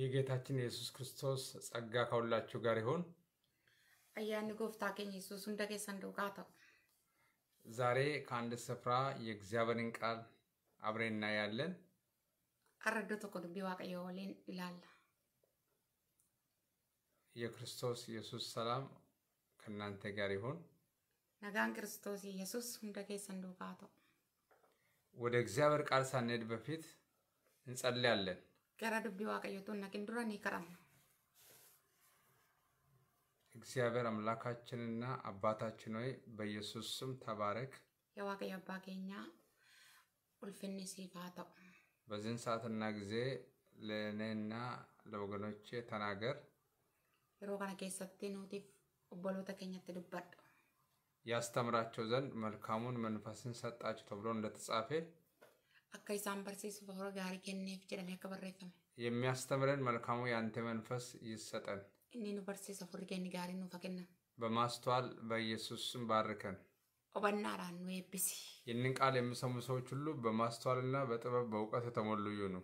የጌታችን የሱስ ክርስቶስ ጸጋ ከሁላችሁ ጋር ይሁን። አያን ጎፍታ ኬኝ ኢየሱስ ሁንደ ኬሰን ደውቃተው ዛሬ ከአንድ ስፍራ የእግዚአብሔርን ቃል አብረን እናያለን። አረዶ ተቆዱ ዱቢ ዋቀዮ ወሌን ይላል። የክርስቶስ ኢየሱስ ሰላም ከእናንተ ጋር ይሁን። ነጋን ክርስቶስ ኢየሱስ ሁንደ ኬሰን ደውቃተው ወደ እግዚአብሔር ቃል ሳንሄድ በፊት እንጸልያለን። gara dubbi waaqayyoቱ እናቅን dura ni እግዚአብሔር አምላካችንና አባታችን ሆይ በኢየሱስ ስም ተባረክ። የዋቀይ አባ ኬኛ ቁልፍን ሲፋ በዚህን ሰዓትና ጊዜ ለእኔና ለወገኖቼ ተናገር። የሮ ከነ ኬሰቲ ኑቲፍ ኦቦሎተ ኬኛት ዱበድ ያስተምራቸው ዘንድ መልካሙን መንፈስን ሰጣቸው ተብሎ እንደተጻፈ akka isaan barsiisu bahora gaarii kenneef jedhame akka barreeffame. የሚያስተምረን መልካሙ የአንተ መንፈስ ይሰጠን። እኔ ኑ በርሲስ ኦፍ ጋሪ ኑ ፈቅና በማስተዋል በኢየሱስ ስም ባርከን። ኦበናራ ኑ ኤብሲ ይህንን ቃል የሚሰሙ ሰዎች ሁሉ በማስተዋልና በጥበብ በእውቀት የተሞሉ ይሁኑ።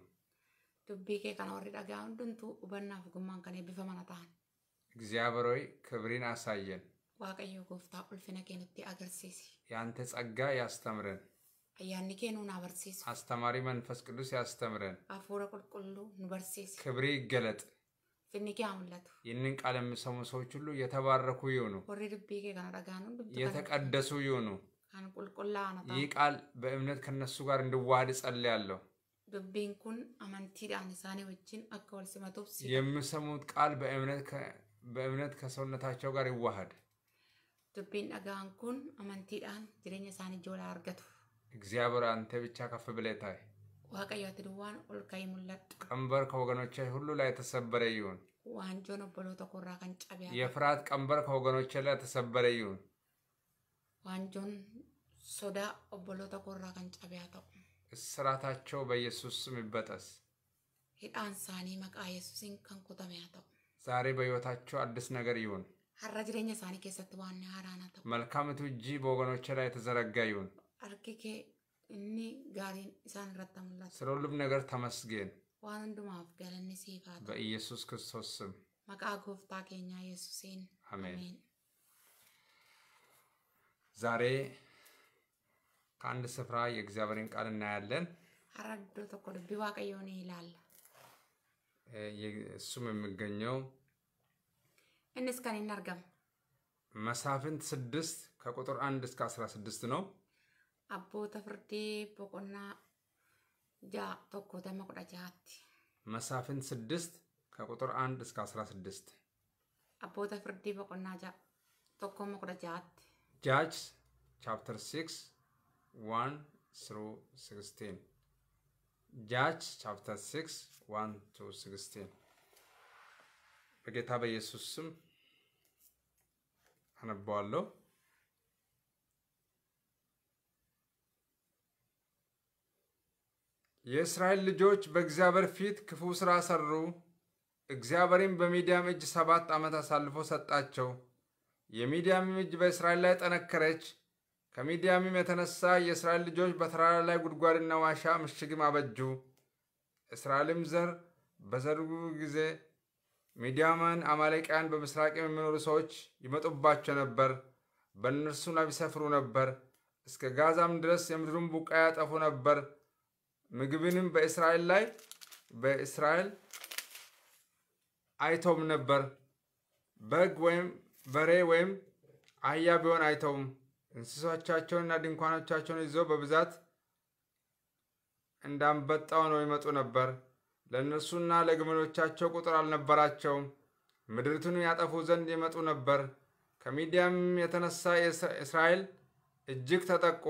ዱቢ ኬ ከነ ወሪ ዳጋ ሁንዱንቱ ኡበናፍ ጉማን ከን ኤቢፈመነ እግዚአብሔር ሆይ ክብሪን አሳየን። ዋቀዮ ጎፍታ ኡልፊነ ኬ ኑቲ የአንተ ጸጋ ያስተምረን። አያኒ ኬን አበርሲስ አስተማሪ መንፈስ ቅዱስ ያስተምረን። አፎረ ቁልቁሉ ንበርሲስ ክብሬ ይገለጥ። ፍንጌ አምለቱ ይህንን ቃል የሚሰሙ ሰዎች ሁሉ የተባረኩ ይሁኑ፣ የተቀደሱ ይሁኑ። ይህ ቃል በእምነት ከነሱ ጋር እንድዋሃድ ጸልያለሁ። dubbiin kun amantiidhaan isaanii wajjin akka wal ቃል በእምነት ከሰውነታቸው ጋር ይዋሃድ። dubbiin dhagaan kun ዳን jireenya ሳኔ ጆላ አርገቱ እግዚአብሔር አንተ ብቻ ከፍ ብለህ ታይ። waaqayyo ati duwwaan ol ቀንበር ከወገኖች ሁሉ ላይ ተሰበረ ይሁን። ዋንጆ ነበሎ ተኮራ ከንጫቢያ የፍርሃት ቀንበር ከወገኖች ላይ ተሰበረ ይሁን። ዋንጆን ሶዳ ኦቦሎ ተኮራ ከንጫቢያ cabe እስራታቸው በኢየሱስ ስም ይበጠስ። ሂጣን isaanii መቃ yesuusiin ከንኩተሚያ kutame ዛሬ በሕይወታቸው አዲስ ነገር ይሁን። ሀራ ጅሬኛ ሳኒ ኬሰት ዋና ሀራና ተው መልካምቱ ትውጂ በወገኖች ላይ የተዘረጋ ይሁን። አርክኬ እኔ ጋሪን ኢሳን ረተሙላት ስለ ሁሉም ነገር ተመስገን ዋን እንዱማፍ ገለኒ ሲፋት በኢየሱስ ክርስቶስ ስም መቃ ጎፍታ ኬኛ ኢየሱሴን አሜን። ዛሬ ከአንድ ስፍራ የእግዚአብሔርን ቃል እናያለን። አረዶ ተኮል ቢዋቀየሆነ ይላል እሱም የሚገኘው እንስከን እናርገም መሳፍንት ስድስት ከቁጥር አንድ እስከ አስራ ስድስት ነው። abboota firdii boqonnaa ja'a tokko tama kudha ja'aatti መሳፍንት ስድስት ከቁጥር አንድ እስከ አስራ ስድስት abboota firdii boqonnaa ja'a tokkoma kudha ja'aatti ጃጅ ቻፕተር ሲክስ ዋን ስሩ ስክስቲን ጃጅ ቻፕተር ሲክስ ዋን ቱ ስክስቲን በጌታ በኢየሱስ ስም አነበዋለሁ። የእስራኤል ልጆች በእግዚአብሔር ፊት ክፉ ሥራ ሠሩ። እግዚአብሔርም በሚዲያም እጅ ሰባት ዓመት አሳልፎ ሰጣቸው። የሚዲያም እጅ በእስራኤል ላይ ጠነከረች። ከሚዲያምም የተነሳ የእስራኤል ልጆች በተራራ ላይ ጉድጓድና ዋሻ ምሽግም አበጁ። እስራኤልም ዘር በዘርጉ ጊዜ ሚዲያማን፣ አማሌቃያን በምስራቅ የሚኖሩ ሰዎች ይመጡባቸው ነበር። በእነርሱ ላይ ይሰፍሩ ነበር። እስከ ጋዛም ድረስ የምድሩን ቡቃ ያጠፉ ነበር። ምግብንም በእስራኤል ላይ በእስራኤል አይተውም ነበር። በግ ወይም በሬ ወይም አህያ ቢሆን አይተውም። እንስሶቻቸውንና ድንኳኖቻቸውን ይዘው በብዛት እንዳንበጣው ነው ይመጡ ነበር። ለእነሱና ለግመሎቻቸው ቁጥር አልነበራቸውም። ምድሪቱን ያጠፉ ዘንድ ይመጡ ነበር። ከሚዲያም የተነሳ እስራኤል እጅግ ተጠቁ።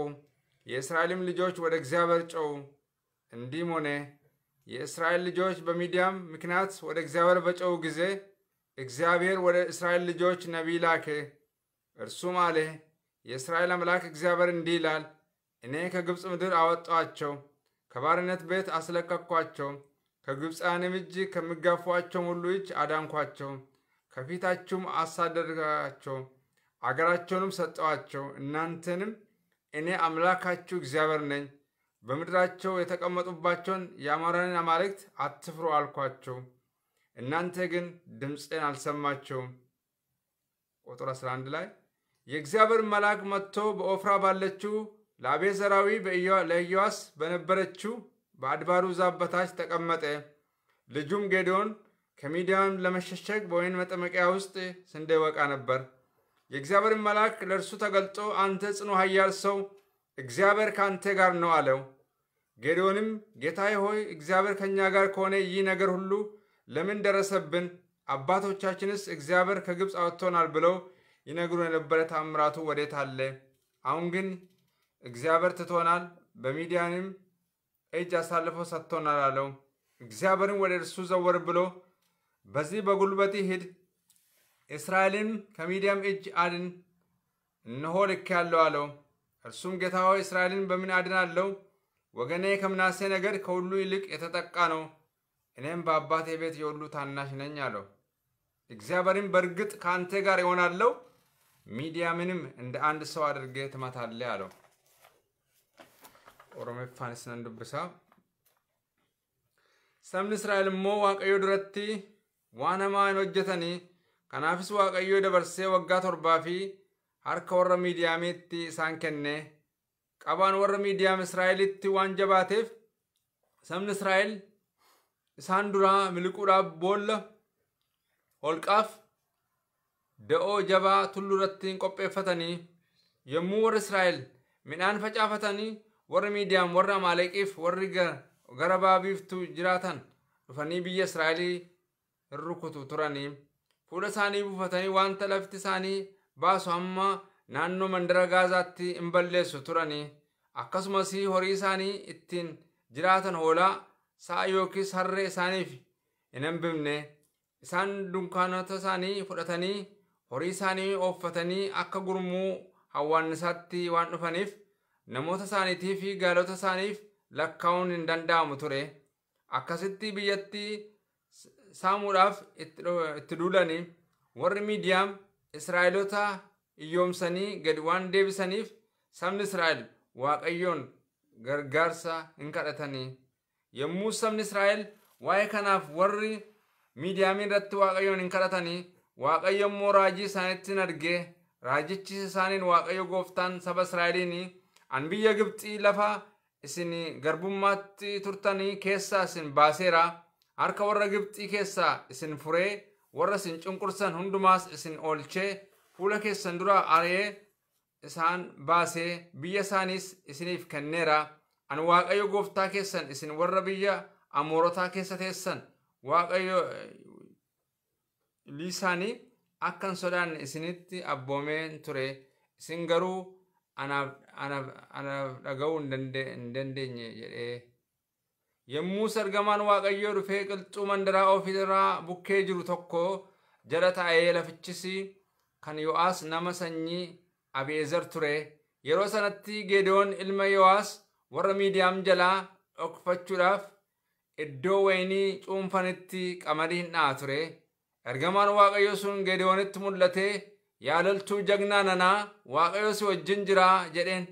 የእስራኤልም ልጆች ወደ እግዚአብሔር ጨው። እንዲህም ሆነ የእስራኤል ልጆች በሚዲያም ምክንያት ወደ እግዚአብሔር በጨው ጊዜ እግዚአብሔር ወደ እስራኤል ልጆች ነቢይ ላከ። እርሱም አለ የእስራኤል አምላክ እግዚአብሔር እንዲህ ይላል፣ እኔ ከግብፅ ምድር አወጧቸው፣ ከባርነት ቤት አስለቀቅኳቸው፣ ከግብፃንም እጅ ከሚጋፏቸውም ሁሉ እጅ አዳንኳቸው፣ ከፊታችሁም አሳደድኳቸው፣ አገራቸውንም ሰጠዋቸው። እናንተንም እኔ አምላካችሁ እግዚአብሔር ነኝ። በምድራቸው የተቀመጡባቸውን የአማራንን አማልክት አትፍሩ አልኳቸው፣ እናንተ ግን ድምፅን አልሰማቸውም። ቁጥር 11 ላይ የእግዚአብሔር መልአክ መጥቶ በኦፍራ ባለችው ለአቤዘራዊ ለኢዮዋስ በነበረችው በአድባሩ ዛፍ በታች ተቀመጠ። ልጁም ጌዴዎን ከሚዲያን ለመሸሸግ በወይን መጠመቂያ ውስጥ ስንዴ ወቃ ነበር። የእግዚአብሔር መልአክ ለእርሱ ተገልጦ አንተ ጽኑ ኃያል ሰው፣ እግዚአብሔር ከአንተ ጋር ነው አለው። ጌዴዎንም ጌታዬ ሆይ እግዚአብሔር ከእኛ ጋር ከሆነ ይህ ነገር ሁሉ ለምን ደረሰብን? አባቶቻችንስ እግዚአብሔር ከግብፅ አወጥቶናል ብለው ይነግሩ የነበረ ታምራቱ ወዴት አለ? አሁን ግን እግዚአብሔር ትቶናል፣ በሚዲያንም እጅ አሳልፎ ሰጥቶናል አለው። እግዚአብሔርን ወደ እርሱ ዘወር ብሎ በዚህ በጉልበት ሂድ፣ እስራኤልን ከሚዲያም እጅ አድን፣ እነሆ ያለው አለው። እርሱም ጌታ ሆይ እስራኤልን በምን አድን አለው? ወገኔ ከምናሴ ነገር ከሁሉ ይልቅ የተጠቃ ነው። እኔም በአባቴ ቤት የሁሉ ታናሽ ነኝ አለው። እግዚአብሔርም በእርግጥ ከአንተ ጋር ይሆናለው፣ ሚዲያምንም እንደ አንድ ሰው አድርጌ ትመታለህ አለው። ኦሮሜ ፋንስ ሰምን እስራኤል ሞ ዋቀዮ ድረቲ ዋነማ ሆጀተኒ ከናፊስ ዋቀዮ ደበርሴ ወጋ ቶርባፊ አርከወረ ሚዲያሜቲ ሳንከኔ qabaan warra miidiyaam Israa'elitti waan jabaateef sabni Israa'el isaan duraa miliquudhaaf boolla holqaaf da'oo jabaa tulluu irratti qopheeffatanii yommuu warri Israa'el midhaan facaafatanii warri miidiyaam warri amaaleqiif warri gara baabiiftu jiraatan dhufanii biyya Israa'elii hin rukutu turanii fuula isaanii buufatanii wanta lafti isaanii baasu hamma naannoo mandara gaazaatti hin balleessu turanii akkasumas horii isaanii ittiin jiraatan hoolaa sa'a yookiis harree isaaniif hin hambifne isaan dunkaanota isaanii fudhatanii horii isaanii ooffatanii akka gurmuu hawaannisaatti waan dhufaniif namoota isaaniitii fi gaalota isaaniif lakkaa'uun hin danda'amu ture akkasitti biyyatti saamuudhaaf itti duulanii warri miidiyaam israa'elota iyyoomsanii gad waan deebisaniif sabni Israa'el waaqayyoon gargaarsa hin kadhatanii yommuu sabni Israa'el waa'ee kanaaf warri miidiyaamii irratti waaqayyoon hin kadhatanii waaqayyo immoo raajii isaaniitti hin argee raajichi isaaniin waaqayyo gooftaan saba Israa'eliin an biyya Gibxii lafa isin garbummaatti turtanii keessaa isin baaseera harka warra Gibxii keessaa isin furee warra isin cunqursan hundumaas isin oolchee fuula keessan dura aree isaan baasee biyya isaaniis isiniif kenneera ani waaqayyo gooftaa keessan isin warra biyya amoorotaa keessa teessan waaqayyo liisaanii akkan sodaan isinitti abbomeen ture isin garuu anaaf dhaga'uu hin dandeenye jedhee argamaan sargamaan dhufee qilxuu mandaraa ofirraa bukkee jiru tokko jala taa'ee lafichis. kan Yo'aas nama sanyii Abeezer ture. Yeroo sanatti Geedoon ilma Yo'aas warra Miidiyaam jalaa dhokfachuudhaaf iddoo wayinii cuunfanitti qamadii hin dha'a ture. Ergamaan Waaqayyo sun Geedoonitti mul'atee yaalaltuu jagnaa nanaa Waaqayyo si wajjin jiraa jedheen.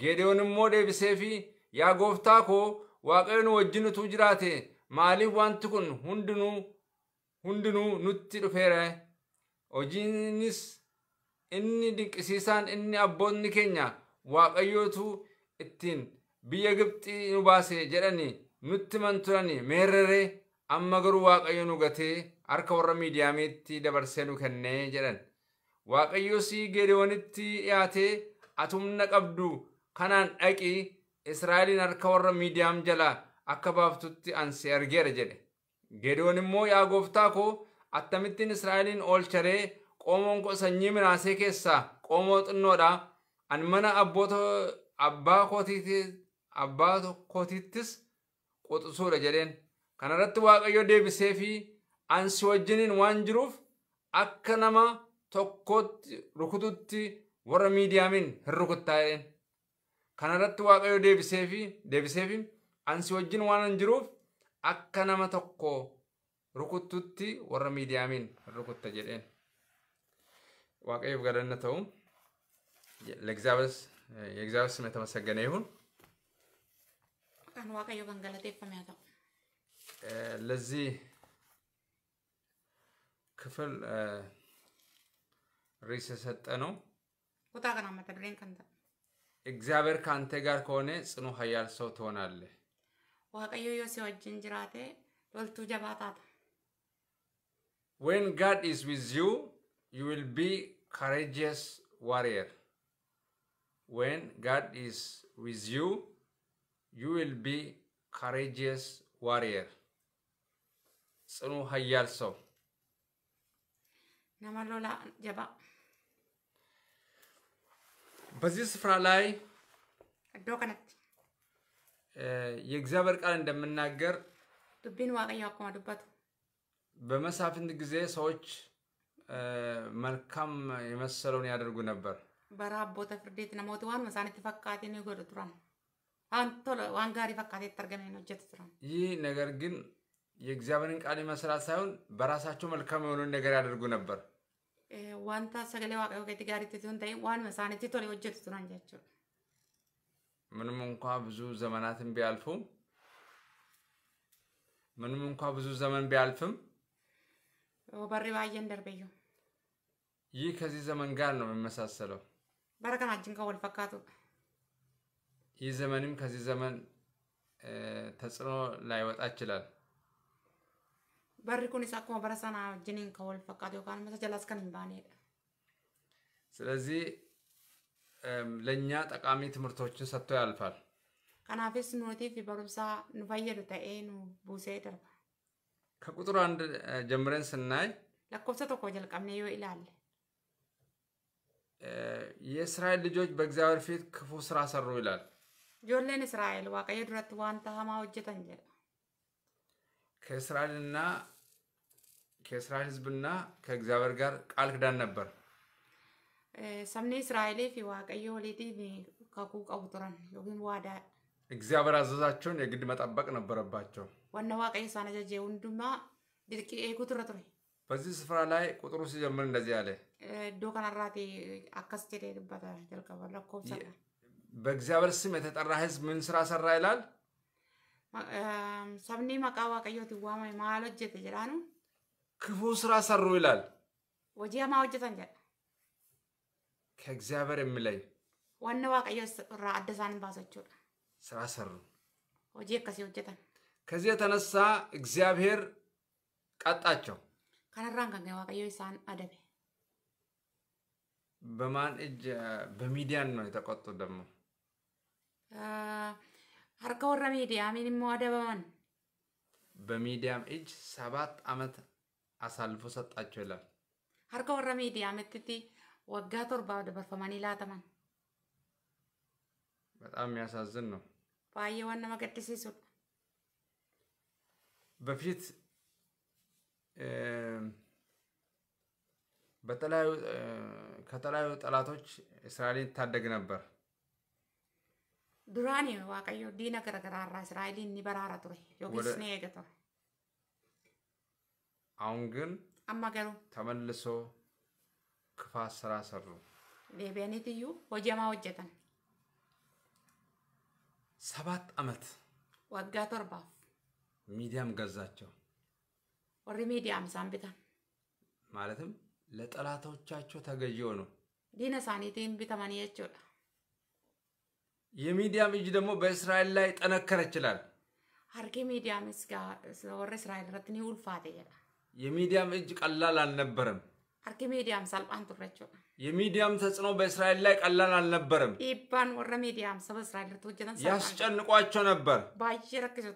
Geedoon immoo deebiseefi yaa gooftaa koo Waaqayyo nu wajjin utuu jiraate maaliif wanti kun hundinuu nutti dhufeera? hojiinis inni dinqisiisaan inni abbootni keenya waaqayyootu ittiin biyya Gibxii nu baase jedhanii nutti man meerere amma garuu waaqayyo nu gatee harka warra miidiyaamitti dabarsee nu kennee jedhan waaqayyo sii geediwanitti atumna qabdu kanaan dhaqi israa'eliin harka warra miidiyaam jalaa akka baaftutti ansi argeera jedhe geediwoon immoo yaa gooftaa koo Akkamittiin Israa'eliin oolcharee qoomoon koo sanyii kessa keessaa qoomoo xinnoodha. An mana abboota abbaa kootiittis quxisuudha jedheen. Kana irratti Waaqayyo deebisee fi an si waan jiruuf akka nama tokkootti rukututti warra midiamin hin rukuttaa'een. Kana irratti Waaqayyo deebisee fi an si wajjin waan jiruuf akka nama tokko rukuttutti warra miidiyaamiin rukutta jedheen waaqayyoof galanna ta'u የእግዚአብሔር simata masagganee hun. ቀን waaqayyo kan galateeffame haa ta'u። ለዚህ ክፍል riisa የሰጠ Kutaa kanaan mata dureen kan ta'e እግዚአብሔር ከአንተ gaar ከሆነ ጽኑ hayyaal ሰው ትሆናለህ። waaqayyo yoo si wajjin jiraate loltuu jabaataa ta'a. When God is with you, you will be courageous warrior. When God is with you, you will be courageous warrior. ጽኑ ኃያል ሰው ነመሎላ ጀባ በዚህ ስፍራ ላይ እዶ ከነት eh, የእግዚአብሔር ቃል እንደምናገር ዱቢን ዋቀኛ በመሳፍንት ጊዜ ሰዎች መልካም የመሰለውን ያደርጉ ነበር። በራቦ ተፍርዴት ነሞት ዋን መሳኒት ፈካቴ ነው ጎደ ቱራን ዋን ጋሪ ፈካቴ ተርገመ ነው ጀት ቱራን ይህ ነገር ግን የእግዚአብሔርን ቃል መስራት ሳይሆን በራሳቸው መልካም የሆነውን ነገር ያደርጉ ነበር። ዋንታ ሰገሌ ዋቀዮ ከቲ ጋሪ ትትሁን ታይ ዋን መሳኒት ቶለ ወጀት ቱራን ጃቸው ምንም እንኳ ብዙ ዘመናትን ቢያልፉም ምንም እንኳ ብዙ ዘመን ቢያልፍም ወበሪ ባየን ደርበዩ ይህ ከዚህ ዘመን ጋር ነው የመሳሰለው። አጅን ከወል ፈካቱ ይህ ዘመንም ከዚህ ዘመን ተጽዕኖ ላይወጣ ይችላል። በሪ ኩን አኩመ በረሰና ጅኒን ከወል ፈካቱ ዮካን መተጀላስከን ባኔ ስለዚህ ለእኛ ጠቃሚ ትምህርቶችን ሰጥቶ ያልፋል። ከናፊስ ኑቲፍ በሩብሳ ንፈየዱ ተኤ ኑ ቡሴ ደርባ ከቁጥር አንድ ጀምረን ስናይ ለኮብሰ ቶኮ ጀልቀምኔ ዮ ይላል የእስራኤል ልጆች በእግዚአብሔር ፊት ክፉ ስራ ሰሩ ይላል። ጆለን እስራኤል ዋቀየ ዱረት ዋንታ ሀማ ወጀተን ጀ ከእስራኤልና ከእስራኤል ህዝብና ከእግዚአብሔር ጋር ቃል ክዳን ነበር። ሰምኔ እስራኤሌ ፊ ዋቀየ ወሌቲ ከኩ ቀቡ ዮግን ዋዳ እግዚአብሔር አዘዛቸውን የግድ መጠበቅ ነበረባቸው። ዋና ዋቀ ሳን አጃጀ ሁንዱማ ድርቂ ኤጉት ረ ቱሬ በዚህ ስፍራ ላይ ቁጥሩ ሲጀምር እንደዚህ አለ ዶ ከነራቴ አከስ ጀደ ድባታ ጀልቀባ ለኮብሰ በእግዚአብሔር ስም የተጠራ ህዝብ ምን ስራ ሰራ ይላል። ሰብኒ መቃ ዋቀዮት ዋማይ ማል ሆጀተ ጀዳኑ ክፉ ስራ ሰሩ ይላል። ወጂያማ ሆጀተን ጀ ከእግዚአብሔር የሚለይ ዋና ዋቀዮ ራ አደሳን ባሰችው ስራ ሰሩ ወጂ ከሲ ሆጀተን ከዚህ የተነሳ እግዚአብሔር ቀጣቸው። ከነራን ከንገ ዋቀዮ ኢሳን አደበ በማን እጅ? በሚዲያን ነው የተቆጡ ደግሞ ሀርከ ወረ ሚዲያ ሚኒሞ አደበማን በሚዲያም እጅ ሰባት ዓመት አሳልፎ ሰጣቸው ይላል። ሀርከ ሚዲያ ምትቲ ወጋ ቶርባ ደበርፈማኒ ላተማን በጣም የሚያሳዝን ነው። ባየ ዋና መቀድሲሱን በፊት በተለያዩ ከተለያዩ ጠላቶች እስራኤልን ይታደግ ነበር። ዱራኒ ዋቀዮ ዲነ ገረገራራ እስራኤልን ኒበራራ ቱሬ ዮጊስ የገቶ አሁን ግን አማገሩ ተመልሶ ክፋት ስራ ሰሩ። ቤቤኒትዩ ወጀማ ወጀተን ሰባት አመት ወጋ ቶርባፍ ሚዲያም ገዛቸው። ወሪ ሚዲያም ሳን ማለትም ለጠላቶቻቸው ተገዢ ሆኑ። ዲነ ሳኒቲን ቢተማን የሚዲያም እጅ ደግሞ በእስራኤል ላይ ጠነከረ ይችላል። ሚዲያም እስጋ ወረ እስራኤል ረትኒ ውልፋቴ ጀዳ የሚዲያም እጅ ቀላል አልነበረም። ሀርጌ ሚዲያም ሳልጳን ቱረቸው የሚዲያም ተጽዕኖ በእስራኤል ላይ ቀላል አልነበረም። ኢባን ወረ ሚዲያም ሰብ እስራኤል ረት ውጀተን ያስጨንቋቸው ነበር ባየ ረክሶ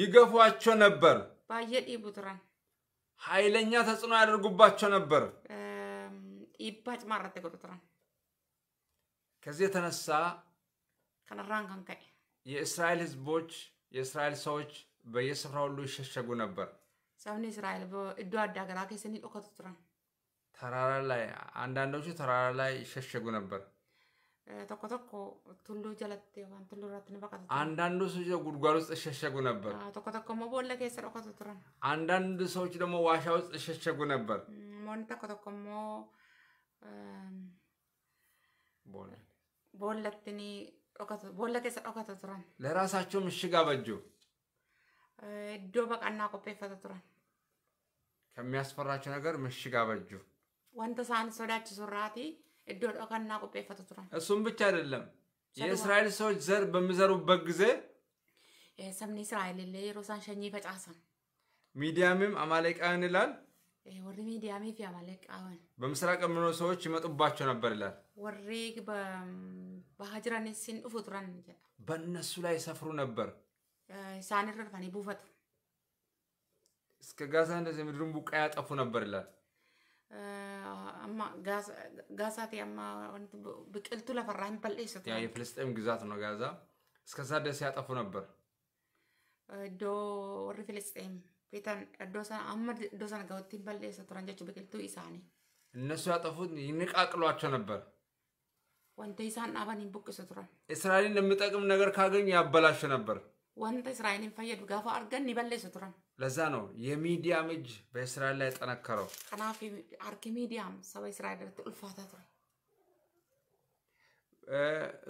ይገፏቸው ነበር። ባየር ኢቡትራን ኃይለኛ ተጽዕኖ ያደርጉባቸው ነበር። ይባጭ ማረት ይቆጥራል። ከዚህ የተነሳ ከነራን የእስራኤል ህዝቦች የእስራኤል ሰዎች በየስፍራ ሁሉ ይሸሸጉ ነበር። ሰብኒ እስራኤል እዱ አዳገራ ከሰኒ ኦከቱትራን ተራራ ላይ አንዳንዶቹ ተራራ ላይ ይሸሸጉ ነበር። ቶኮ ቶኮ ቱሉ ጀለት ዋን ቱሉ ረትን በቃ አንዳንዱ ሰዎች ጉድጓድ ውስጥ ሸሸጉ ነበር። ቶኮ ቶኮ ሞቦለ ከሰረ ኮቶ ትረን አንዳንድ ሰዎች ደግሞ ዋሻ ውስጥ ሸሸጉ ነበር። ሞን ቶኮ ቶኮ ሞ ቦለ ቦለትኒ ኦካቶ ለራሳቸው ምሽግ አበጁ። እዶ በቃና ቆፔ ፈተ ትረን ከሚያስፈራቸው ነገር ምሽግ አበጁ። ወንተ ሳን ሶዳች ሱራቲ እድዎ ዶቀና ቆጴፈቱ እሱም ብቻ አይደለም የእስራኤል ሰዎች ዘር በሚዘሩበት ጊዜ ሰብኒ እስራኤል ሌ የሮሳን ሸኝ ፈጫሰን ሚዲያምም አማሌቃን ይላል ወሪ ሚዲያሜ ፊ አማሌቃን በምስራቅ የሚኖሩ ሰዎች ይመጡባቸው ነበር ይላል ወሪ በሀጅራን ሲንድፉ ቱረን በእነሱ ላይ ሰፍሩ ነበር ሳንር ርፈኒ እስከ ጋዛ እንደዚህ ምድሩን ቡቃ ያጠፉ ነበር ይላል አማ ጋዛ ጋዛት ያማ ብቅልቱ ለፈራ ይበልሽ ያ ግዛት ነው ጋዛ። እስከዛ ደስ ያጠፉ ነበር ዶ ወር ፍልስጤም እነሱ ያጠፉት ይንቃቅሏቸው ነበር። ወንተ ኢሳን ነገር ካገኙ ያበላሽ ነበር። ወንተ ፈየዱ ጋፋ አርገን ይበልሽ ሰትራ ለዛ ነው የሚዲያም እጅ በእስራኤል ላይ ጠነከረው። ከናፊ አርኪ ሚዲያም ሰበ እስራኤል ኡልፋታት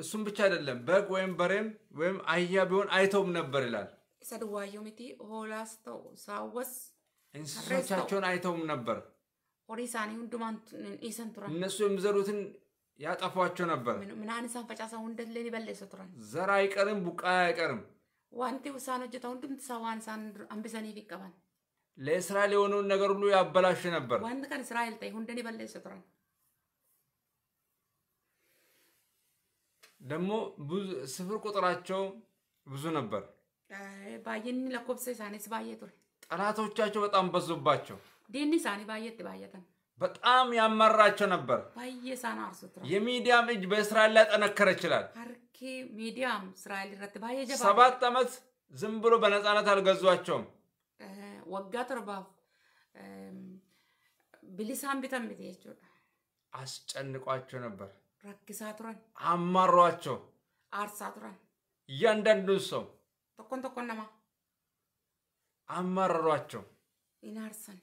እሱም ብቻ አይደለም በግ ወይም በሬም ወይም አህያ ቢሆን አይተውም ነበር ይላል። ሰድዋዮሚቲ ሆላስተው ሳወስ እንስሶቻቸውን አይተውም ነበር። ሆሪሳኒ ሁንዱማን ኢሰንቱራ እነሱ የሚዘሩትን ያጠፏቸው ነበር። ምናን ሳን ፈጫሳ ሁንደሌን ይበለሰ ይሰቱራ ዘር አይቀርም፣ ቡቃያ አይቀርም wanti isaan hojjetan hundumtisaa waan isaan hambisaniif qaban ለእስራኤል የሆነውን ነገር ሁሉ ያበላሽ ነበር። ዋንት ከን እስራኤል ታይ ሁንደን ይበለስ ቱረን ደግሞ ብዙ ስፍር ቁጥራቸው ብዙ ነበር። eh, ባየን ለኮብሰ ሳኔስ ባየ ቱረ ጠላቶቻቸው በጣም በዙባቸው ዴኒ ሳኔ ባየት ባየተን በጣም ያማራቸው ነበር። የሚዲያም እጅ በእስራኤል ላይ ጠነከረ ይችላል። ሰባት ዓመት ዝም ብሎ በነፃነት አልገዟቸውም። ብሊሳን ቢተምት አስጨንቋቸው ነበር። ረክሳ አማሯቸው አርሳ ቱረን ሰው ተኮን ተኮን ነማ አማረሯቸው ኢናርሰን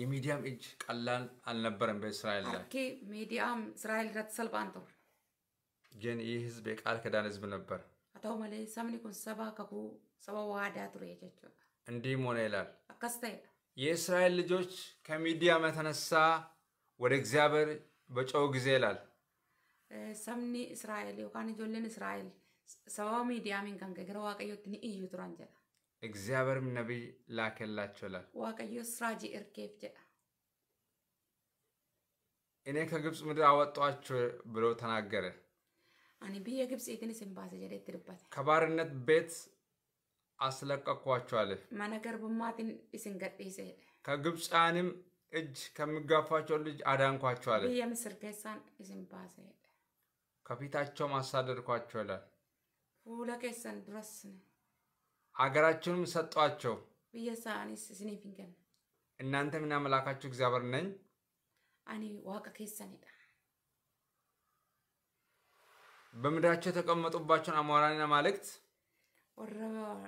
የሚዲያም እጅ ቀላል አልነበረም በእስራኤል ላይ። ሚዲያም እስራኤል ረተሰልብ አንተው ግን ይህ ህዝብ የቃል ኪዳን ህዝብ ነበር። አቶ መሌ ሰምኒ ኩን ሰባ ከኩ ሰባ ዋዳ ቱሬ ጀቹ እንዲህም ሆነ ይላል አከስተ የእስራኤል ልጆች ከሚዲያም የተነሳ ወደ እግዚአብሔር በጮው ጊዜ ይላል ሰምኒ እስራኤል ዮካን ጆልን እስራኤል ሰባ ሚዲያም ከንከ ገረ ዋቀዮት ንእዩ እግዚአብሔርም ነቢይ ላከላቸው ይላል። ዋቀዮ ስራጂ እርጌፍ እኔ ከግብፅ ምድር አወጣኋቸው ብሎ ተናገረ። አኒ ብየ ግብፅ ግን ስንባሰ ጀደ ከባርነት ቤት አስለቀኳቸው መነገር ብማትን ስንገጥሴ ከግብፃንም እጅ ከሚጋፋቸው ልጅ አዳንኳቸው አለ። ብየ ምስር ከፊታቸውም አሳደድኳቸው ይላል። ፉለ ኬሰን ድረስ ነው አገራችሁንም ሰጧቸው። እናንተ ምን አምላካችሁ እግዚአብሔር ነኝ። አኔ ዋቀ ኬሰኒዳ በምድራቸው የተቀመጡባቸውን አሞራና ማልክት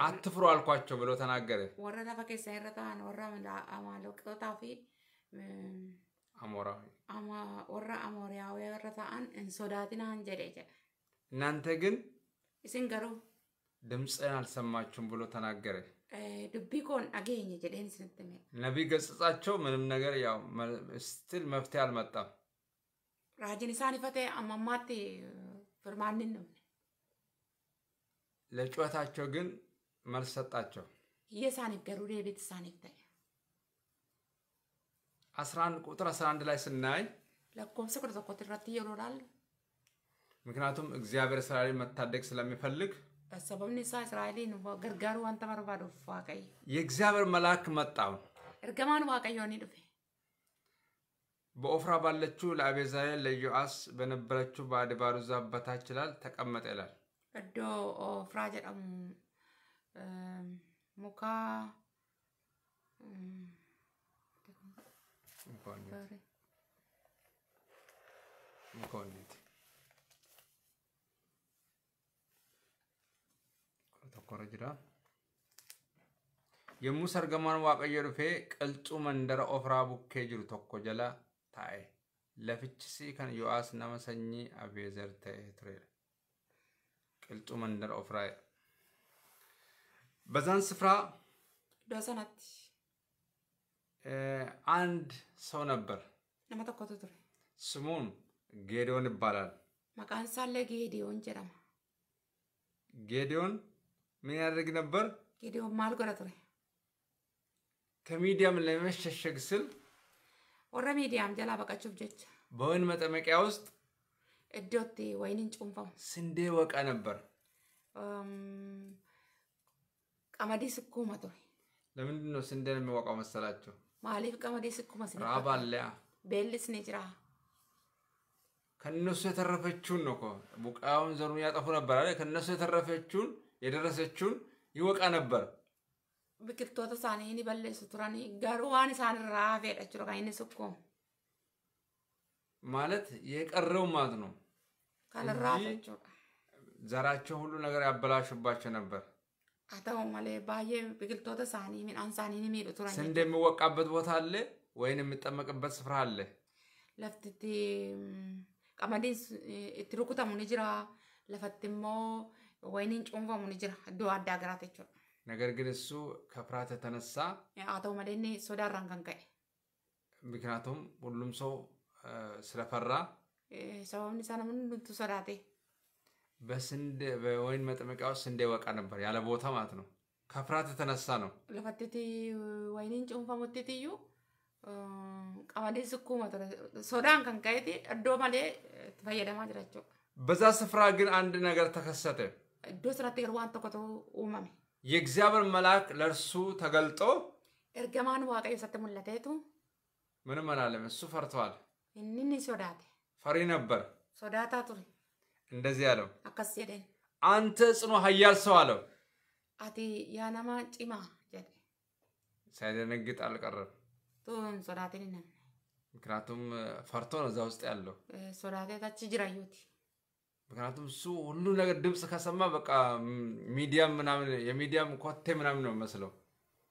አትፍሩ አልኳቸው ብሎ ተናገረ። ወረ ለፈ ኬሳ ይረታን ወረ አማልክቶታፊ እናንተ ግን ኢሲን e ገሩ ድምፅን አልሰማችሁም ብሎ ተናገረ። ዱቢኮን አገኘ ጀደን ስንትሜ ነቢ ገጽጻቸው ምንም ነገር ያው ስትል መፍትሄ አልመጣም። ራጅን ኢሳን ፈተ አማማቴ ፍርማንን ነው ለጩኸታቸው ግን መልስ ሰጣቸው። የሳኒፍ ገሩ ቤት ሳኒፍ ተ ቁጥር አስራ አንድ ላይ ስናይ ለኮምስ ቁጥር ተኮትረት የሮላል ምክንያቱም እግዚአብሔር እስራኤልን መታደግ ስለሚፈልግ sababni isaa Israa'eliin gargaaruu አንተ barbaaduuf ዋቀይ የእግዚአብሔር መልአክ መጣው። እርገማን ሆኒ dhufe። በኦፍራ ባለችው ለአቤዛይ ለዮአስ በነበረችው በአድባሩ ዛፍ በታች ይላል ተቀመጠ ይላል። እዶ ኦፍራ ጀደሙ ሙካ ሙካ ያተኮረ ጅራ አርገማን ዋቀየ ዱፌ ቅልጡ መንደር ኦፍራ ቡኬ ጅሩ ቶኮ ጀላ ታይ ለፍች ሲ ከን ዮአስ ነመ ሰኚ አቤዘር ቅልጡ መንደረ ኦፍራ በዛን ስፍራ ዶሰናት አንድ ሰው ነበር ለመተኮተ ትሬ ስሙን ጌዲዮን ይባላል መቃንሳለ ጌዲዮን ጀራማ ጌዲዮን ምን ያደርግ ነበር? ጌዲዮን ማልጎረጥሬ ከሚዲያም ለመሸሸግ ስል ወረ ሚዲያም ጀላ በቀችብ ጀች በወይን መጠመቂያ ውስጥ እዶቴ ወይንን ጩንፋው ስንዴ ወቃ ነበር። ቀመዲ ስኩመ ቱሬ ለምንድን ነው ስንዴን የሚወቃው መሰላቸው? ማሊፍ ቀመዲ ስኩመ ስ ራባለያ ቤልስ ኔጅራ ከእነሱ የተረፈችውን ነው እኮ ቡቃያውን ዘሩን ያጠፉ ነበር አይደል? ከእነሱ የተረፈችውን የደረሰችውን ይወቃ ነበር። ብክቶተ ሳኒን በለሱ ቱራኒ ገርዋን ሳን ራፌቀች ሮካይንስ እኮ ማለት የቀረው ማለት ነው። ካልራፈች ዘራቸው ሁሉ ነገር ያበላሽባቸው ነበር። አተው ማለት ባየ ብክቶተ ሳኒ ምን አንሳኒን ሚሉ ቱራኒ ስንዴ የሚወቃበት ቦታ አለ ወይንም የሚጠመቅበት ስፍራ አለ ለፍትቲ ቀመዲ እትሩኩታሙን ጅራ ለፈትሞ ወይኔን ጮንፋ ሙን ጅራ እዶ አዳገራት ጀቹ ነገር ግን እሱ ከፍራት የተነሳ አቶ መደኔ ሶዳራን ከንቀይ ምክንያቱም ሁሉም ሰው ስለፈራ ሰውም ሰውን ምን ልቱ ሶዳቴ በስንዴ በወይን መጥመቂያ ውስጥ ስንዴ ወቃ ነበር ያለ ቦታ ማለት ነው። ከፍራት የተነሳ ነው። ለፈትቲ ወይኒን ጭንፈ ሙትትዩ ቀበሌ ስኩመ ሶዳን ከንቀይቲ እዶ ማሌ ፈየደማ ጅራቸው በዛ ስፍራ ግን አንድ ነገር ተከሰተ። Iddoo sanatti yeroo waan የእግዚአብሔር መልአክ ለእርሱ ተገልጦ እርገማን ዋቀ isatti mul'ateetu ምንም አላለም። እሱ ፈርተዋል። inni ፈሪ ነበር። sodaataa ture. እንደዚህ አለው። akkas አንተ ጽኑ ኃያል ሰው አለው። አቲ ያ ነማ ጭማ ጀደ። ሳይደነግጥ አልቀረም። ቱን ሶዳቴን ምክንያቱም ፈርቶ ነው እዛ ውስጥ ያለው። ሶዳቴ ታች ጅራዩት ምክንያቱም እሱ ሁሉ ነገር ድምፅ ከሰማ በቃ ሚዲያም ምናምን የሚዲያም ኮቴ ምናምን ነው መስለው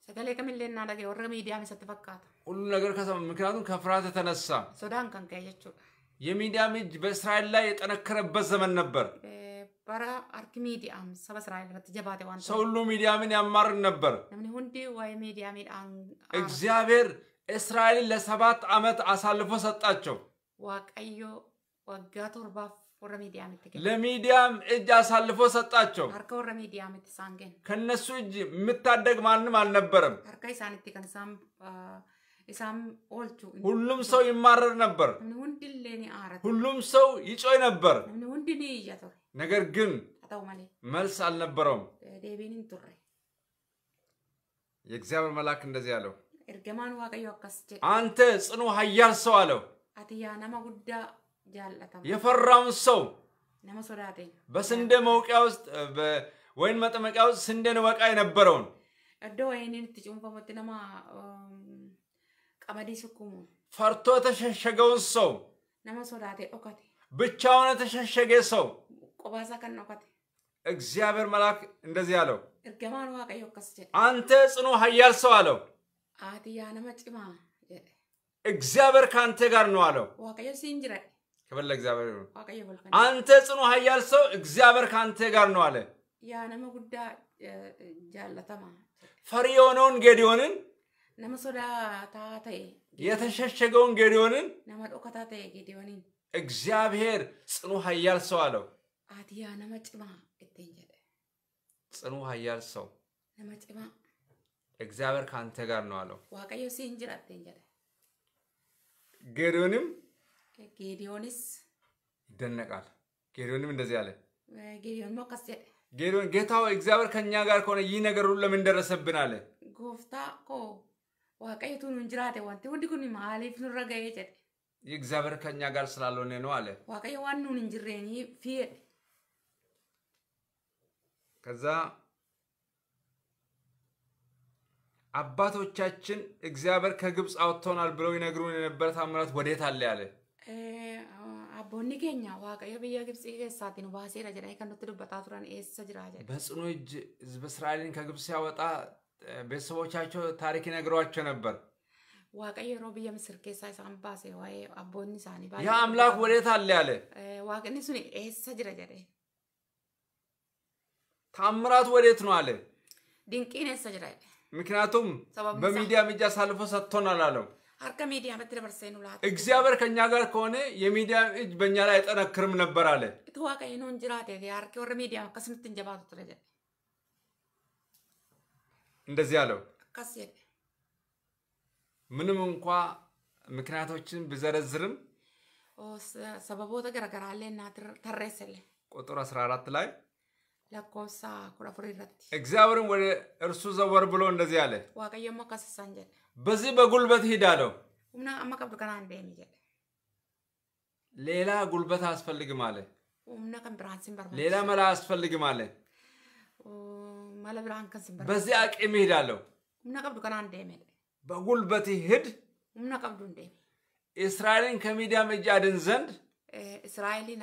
ሰገሌቅም ሌና ደገ ወረ ሚዲያም ሰት ፈካታ ሁሉ ነገር ከሰማ ምክንያቱም ከፍርሃት የተነሳ ሶዳን ከንከ የሚዲያም እጅ በእስራኤል ላይ የጠነከረበት ዘመን ነበር። በራ አርክ ሚዲያም ሰብ እስራኤል ረት ጀባቴ ዋን ሰው ሁሉ ሚዲያምን ያማርን ነበር። ነምን ሁንዲ ወይ ሚዲያም እግዚአብሔር እስራኤልን ለሰባት ዓመት አሳልፎ ሰጣቸው። ዋቀዮ ወጋ ቶርባፍ ለሚዲያም እጅ አሳልፎ ሰጣቸው። ከነሱ እጅ የምታደግ ማንም አልነበረም። ሁሉም ሰው ይማረር ነበር። ሁሉም ሰው ይጮይ ነበር። ነገር ግን መልስ አልነበረውም። የእግዚአብሔር መልአክ እንደዚህ አለው፣ አንተ ጽኑ ኃያል ሰው አለው። የፈራውን ሰው በስንዴ መውቂያ ውስጥ ወይን መጥመቂያ ውስጥ ስንዴን ወቃ የነበረውን ፈርቶ የተሸሸገውን ሰው ብቻውን የተሸሸገ ሰው እግዚአብሔር መልአክ እንደዚህ አለው፣ አንተ ጽኑ ሀያል ሰው አለው። እግዚአብሔር ከአንተ ጋር ነው አለው። ክብር ለእግዚአብሔር አንተ ጽኑ ኃያል ሰው እግዚአብሔር ከአንተ ጋር ነው አለ። ፈሪ የሆነውን ጌዲዮንን የተሸሸገውን ጌዲዮንን እግዚአብሔር ጽኑ ኃያል ሰው አለው። ጽኑ ኃያል ሰው እግዚአብሔር ከአንተ ጋር ነው አለው። ጌዲዮንም ጌዲዮንስ ይደነቃል። ጌዲዮንም እንደዚህ አለ። ጌዲዮን ሞቀስ ጌዲዮን ጌታ እግዚአብሔር ከእኛ ጋር ከሆነ ይህ ነገር ሁሉ ለምን ደረሰብን? አለ ጎፍታ ኮ ዋቀይቱ ኑን ዋንቲ ሁንዲ ኩኒ ማሊፍ ኑረ ገዬ ጀደ ከእኛ ጋር ስላልሆነ ነው አለ ዋቀየ ዋኑን እንጅሬኒ ፊየ ከዛ አባቶቻችን እግዚአብሔር ከግብፅ አውጥቶናል ብለው ይነግሩን የነበረ ታምራት ወዴት አለ ያለ abboonni keenya waaqayyo biyya gibsi keessaatiin baaseera jedhanii kan nutti dubbataa turan eessa jira jedhe በጽኑ እጅ ህዝበ እስራኤልን ከግብፅ ሲያወጣ ቤተሰቦቻቸው ታሪክ ይነግሯቸው ነበር። waaqayyo yeroo biyya Misir keessaa isaan baase waa'ee abboonni isaanii ያ baay'ee አምላክ ወዴት አለ ያለ Eh, waaqni suni eessa jira jedhe Taammiraatu ወዴት ነው ale. dinqiin eessa jira jedhe ምክንያቱም Sababni isaa- Bamiidiyaa mijaa አሳልፎ sattoon alaalamu. አርከ ሚዲያ እግዚአብሔር ከእኛ ጋር ከሆነ የሚዲያ እጅ በእኛ ላይ አይጠነክርም ነበር አለ። ሚዲያ ከስምት እንደዚህ አለው። ምንም እንኳ ምክንያቶችን ብዘረዝርም ሰበቦተ ገረገራሌ ተረሰለ ቁጥር 14 ላይ ለኮሳ ኩረፍሪ እግዚአብሔርም ወደ እርሱ ዘወር ብሎ እንደዚህ አለ ዋቀየሞ ከሰሳንጀል በዚህ በጉልበት ሂድ አለው። ሌላ ጉልበት አያስፈልግም አለ። ሌላ መላ አያስፈልግም አለ። በዚህ አቅም ሂድ በጉልበት ሂድ እስራኤልን ከሚዲያም እጅ አድን ዘንድ እስራኤልን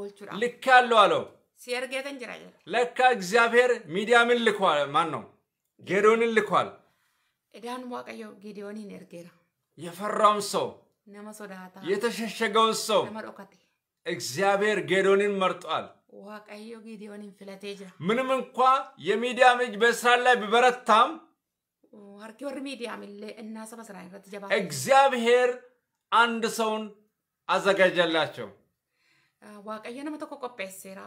ኦልቹራ ልክ ያለው አለው ሲርጌተን ጅራ ለካ እግዚአብሔር ሚዲያምን ልኳል። ማን ነው? ጌዶንን ልኳል። Edaan Waaqayyoo Gideooniin ergeera. የፈራውን ሰው nama sodaataa የተሸሸገውን ሰው nama dhokate እግዚአብሔር ጌዶንን መርጧል። waaqayyo gideoniin filatee jira. ምንም እንኳ የሚዲያም እጅ በእስራኤል ላይ ቢበረታም harki warri miidiyaam illee innaa saba Israa'el irratti jabaa እግዚአብሔር አንድ ሰውን አዘጋጀላቸው። waaqayyo nama tokko qopheesseera.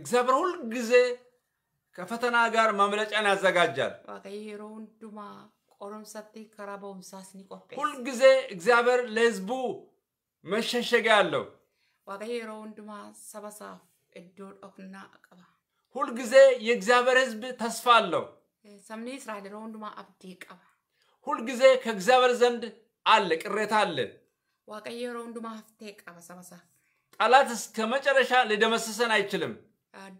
እግዚአብሔር ሁልጊዜ ከፈተና ጋር ማምለጫን ያዘጋጃል። ሁልጊዜ እግዚአብሔር ለህዝቡ መሸሸጊያ አለው። ሁልጊዜ የእግዚአብሔር ህዝብ ተስፋ አለው። ሰምኒ እስራኤል ሮንዱማ አብዲ ቀባ ሁልጊዜ ከእግዚአብሔር ዘንድ አለ ቅሬታ አለ። ዋቀየ ሮንዱማ ሀፍቴ ቀባ ሰበሳ ጠላት እስከ መጨረሻ ሊደመስሰን አይችልም።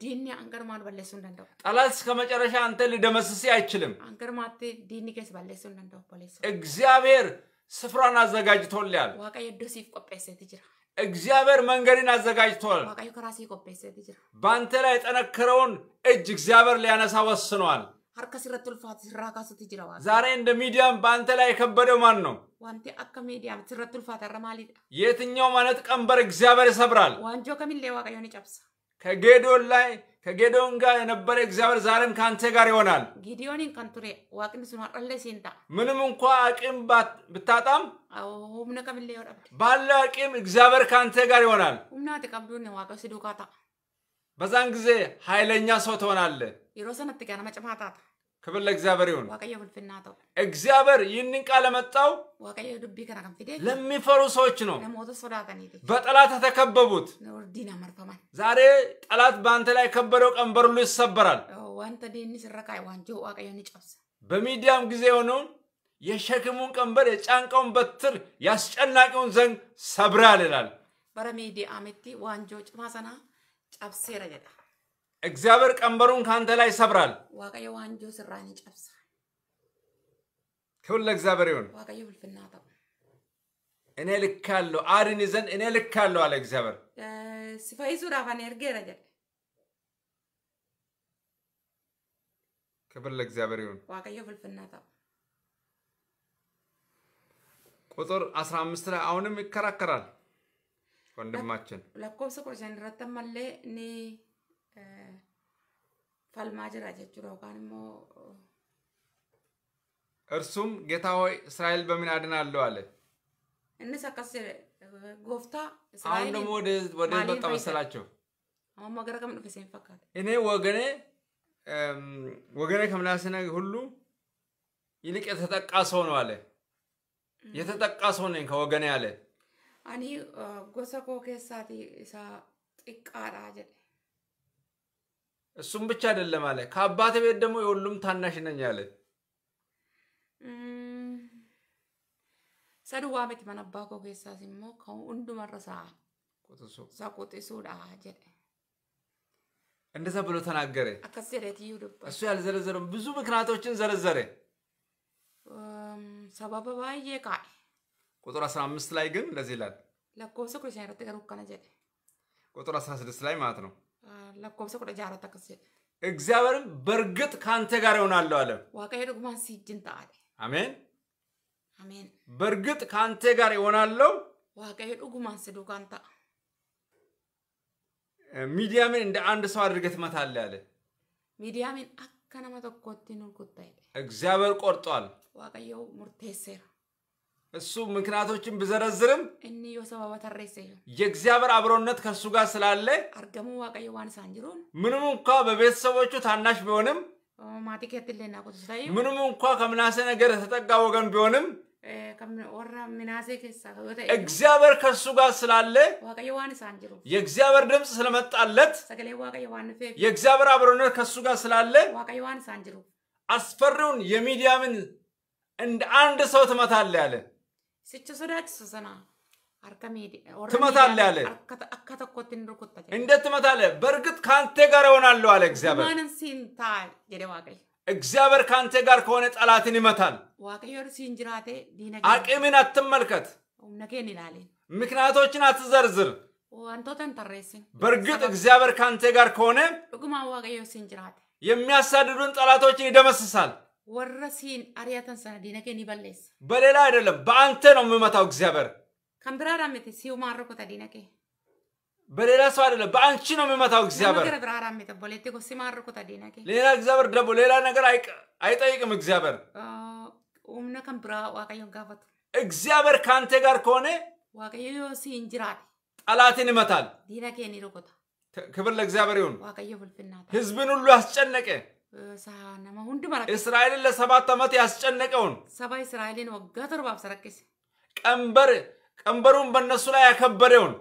ዲኒ አንገርማን በለሱ እንደንደው ጠላት እስከ መጨረሻ አንተ ሊደመስስ አይችልም። አንገርማቴ ዲኒ ኬስ በለሱ እንደንደው ፖሊስ እግዚአብሔር ስፍራን አዘጋጅቶልያል። ዋቀየ ዶሲፍ ቆጴሴት ጅራ እግዚአብሔር መንገድን አዘጋጅቷል። በአንተ ላይ የጠነከረውን እጅ እግዚአብሔር ሊያነሳ ወስኗል። harka sirratti ulfaatu sirraa kaasutti የከበደው ማን ነው? Wanti አይነት ቀንበር እግዚአብሔር ይሰብራል። ዋንጆ ከሚሌ ከጌዶን ላይ ከጌዶን ጋር የነበረ እግዚአብሔር ዛሬም ከአንተ ጋር ይሆናል። ጊዲዮንን ከንቱሬ ዋቅን ሲንታ ምንም እንኳ አቅም ብታጣም ሁምነ ከምለ ባለ አቅም እግዚአብሔር ከአንተ ጋር ይሆናል። ሁምና ዋቀ በዛን ጊዜ ኃይለኛ ሰው ትሆናለ። ክብር ለእግዚአብሔር ይሁን። እግዚአብሔር ይህንን ቃል መጣው ለሚፈሩ ሰዎች ነው። በጠላት ተከበቡት። ዛሬ ጠላት በአንተ ላይ የከበደው ቀንበር ሁሉ ይሰበራል። በሚዲያም ጊዜ የሆነውን የሸክሙን ቀንበር፣ የጫንቀውን በትር፣ የአስጨናቂውን ዘንግ ሰብራል ይላል። በረሜዲ አመቲ ዋንጆ ጭማሰና ጨብሴረ ይላል እግዚአብሔር ቀንበሩን ከአንተ ላይ ይሰብራል። ዋቀዮ ዋንጆ ስራን ይጨብሳ ክብር ለእግዚአብሔር ይሁን። ዋቀዮ ብልፍና ተው እኔ ልካለሁ፣ አድን ይዘን እኔ ልካለሁ አለ እግዚአብሔር። ክብር ለእግዚአብሔር ይሁን። ዋቀዮ ብልፍና ተው ላይ አሁንም ይከራከራል ወንድማችን ለኮብሰ ቁርሰን ረተመሌ falmaa jira jechuudha yookaan immoo እርሱም ጌታ ሆይ እስራኤል በምን አድናለሁ አለ። እነስ አከሰ ጎፍታ እስራኤል ደግሞ ወደ ወደ መጣ መሰላቸው። አሁን ማገራ ከምን ፈሰ ይፈካል እኔ ወገኔ ወገኔ ከምናሴ ሁሉ ይልቅ የተጠቃ ሰው ነው አለ። የተጠቃ ሰው ነኝ ከወገኔ አለ። አኒ ጎሰኮ ከሳቲ ሳ ጥቃራ ጢቃራ እሱም ብቻ አይደለም አለ፣ ከአባት ቤት ደግሞ የሁሉም ታናሽ ነኝ አለ። ሰድዋ ሚት መነባኮ ኮ ሲሞ ኢሞ መረሳ ሳ እንደዛ ብሎ ተናገረ። አከስ እሱ ያልዘረዘረው ብዙ ምክንያቶችን ዘረዘረ። ሰበበ ባዬ ካይ ቁጥር 15 ላይ ግን እንደዚህ ይላል። ለኮብሰ ኩሪሳን ረተ ቁጥር 16 ላይ ማለት ነው lakkoofsa kudha jaarotta akkas jedhe እግዚአብሔርም በእርግጥ ከአንተ ጋር ይሆናለሁ አለ። ዋቀዮ ዱጉማን ሲጅን ታለ አሜን አሜን። በእርግጥ ከአንተ ጋር ይሆናለሁ። ዋቀዮ ዱጉማን ስዱካን ካንታ ሚዲያምን እንደ አንድ ሰው አድርገህ ትመታለህ አለ። ሚዲያምን አከ ነመ ነው ኑርኩታ እግዚአብሔር ቆርጧል። ዋቀዮ ሙርቴሴራ እሱ ምክንያቶችን ብዘረዝርም የእግዚአብሔር አብሮነት ከእሱ ጋር ስላለ ምንም እንኳ በቤተሰቦቹ ታናሽ ቢሆንም ምንም እንኳ ከምናሴ ነገር የተጠጋ ወገን ቢሆንም እግዚአብሔር ከእሱ ጋር ስላለ የእግዚአብሔር ድምፅ ስለመጣለት የእግዚአብሔር አብሮነት ከእሱ ጋር ስላለ አስፈሪውን የሚዲያምን እንደ አንድ ሰው ትመታለ ያለ sicha sodaachisa sana eh, ትመታለህ አለ። እንዴት ትመታለህ? በእርግጥ ከአንተ ጋር እሆናለሁ አለ እግዚአብሔር። እግዚአብሔር ከአንተ ጋር ከሆነ ጠላትን ይመታል። አቅምን አትመልከት፣ ምክንያቶችን አትዘርዝር። በእርግጥ እግዚአብሔር ከአንተ ጋር ከሆነ የሚያሳድዱን ጠላቶችን ይደመስሳል። ወረሲን አርያተን ሰና ዲነጌን ይበለስ በሌላ አይደለም፣ በአንተ ነው የምመታው እግዚአብሔር። ከንብራ ራሜቴ ሲዩ ማረኮተ ዲነጌ በሌላ ሰው አይደለም፣ በአንቺ ነው የምመታው እግዚአብሔር። ብራ ራሜቴ ቦሌቴ ጎሲ ማረኮተ ዲነጌ ሌላ እግዚአብሔር ደግሞ ሌላ ነገር አይጠይቅም እግዚአብሔር ኡምነ ከንብራ ዋቀዮን ጋፈቱ እግዚአብሔር ከአንተ ጋር ከሆነ ዋቀዮ ሲንጅራት ጠላትን ይመታል። ዲነጌን ይሮኮታ ክብር ለእግዚአብሔር ይሁን። ዋቀዮ ፍልፍናታ ህዝብን ሁሉ ያስጨነቀ እስራኤልን ለሰባት ዓመት ያስጨነቀውን ሰባ እስራኤልን ወጋ ቶርባፍ ሰረቅስ ቀንበር ቀንበሩን በእነሱ ላይ ያከበደውን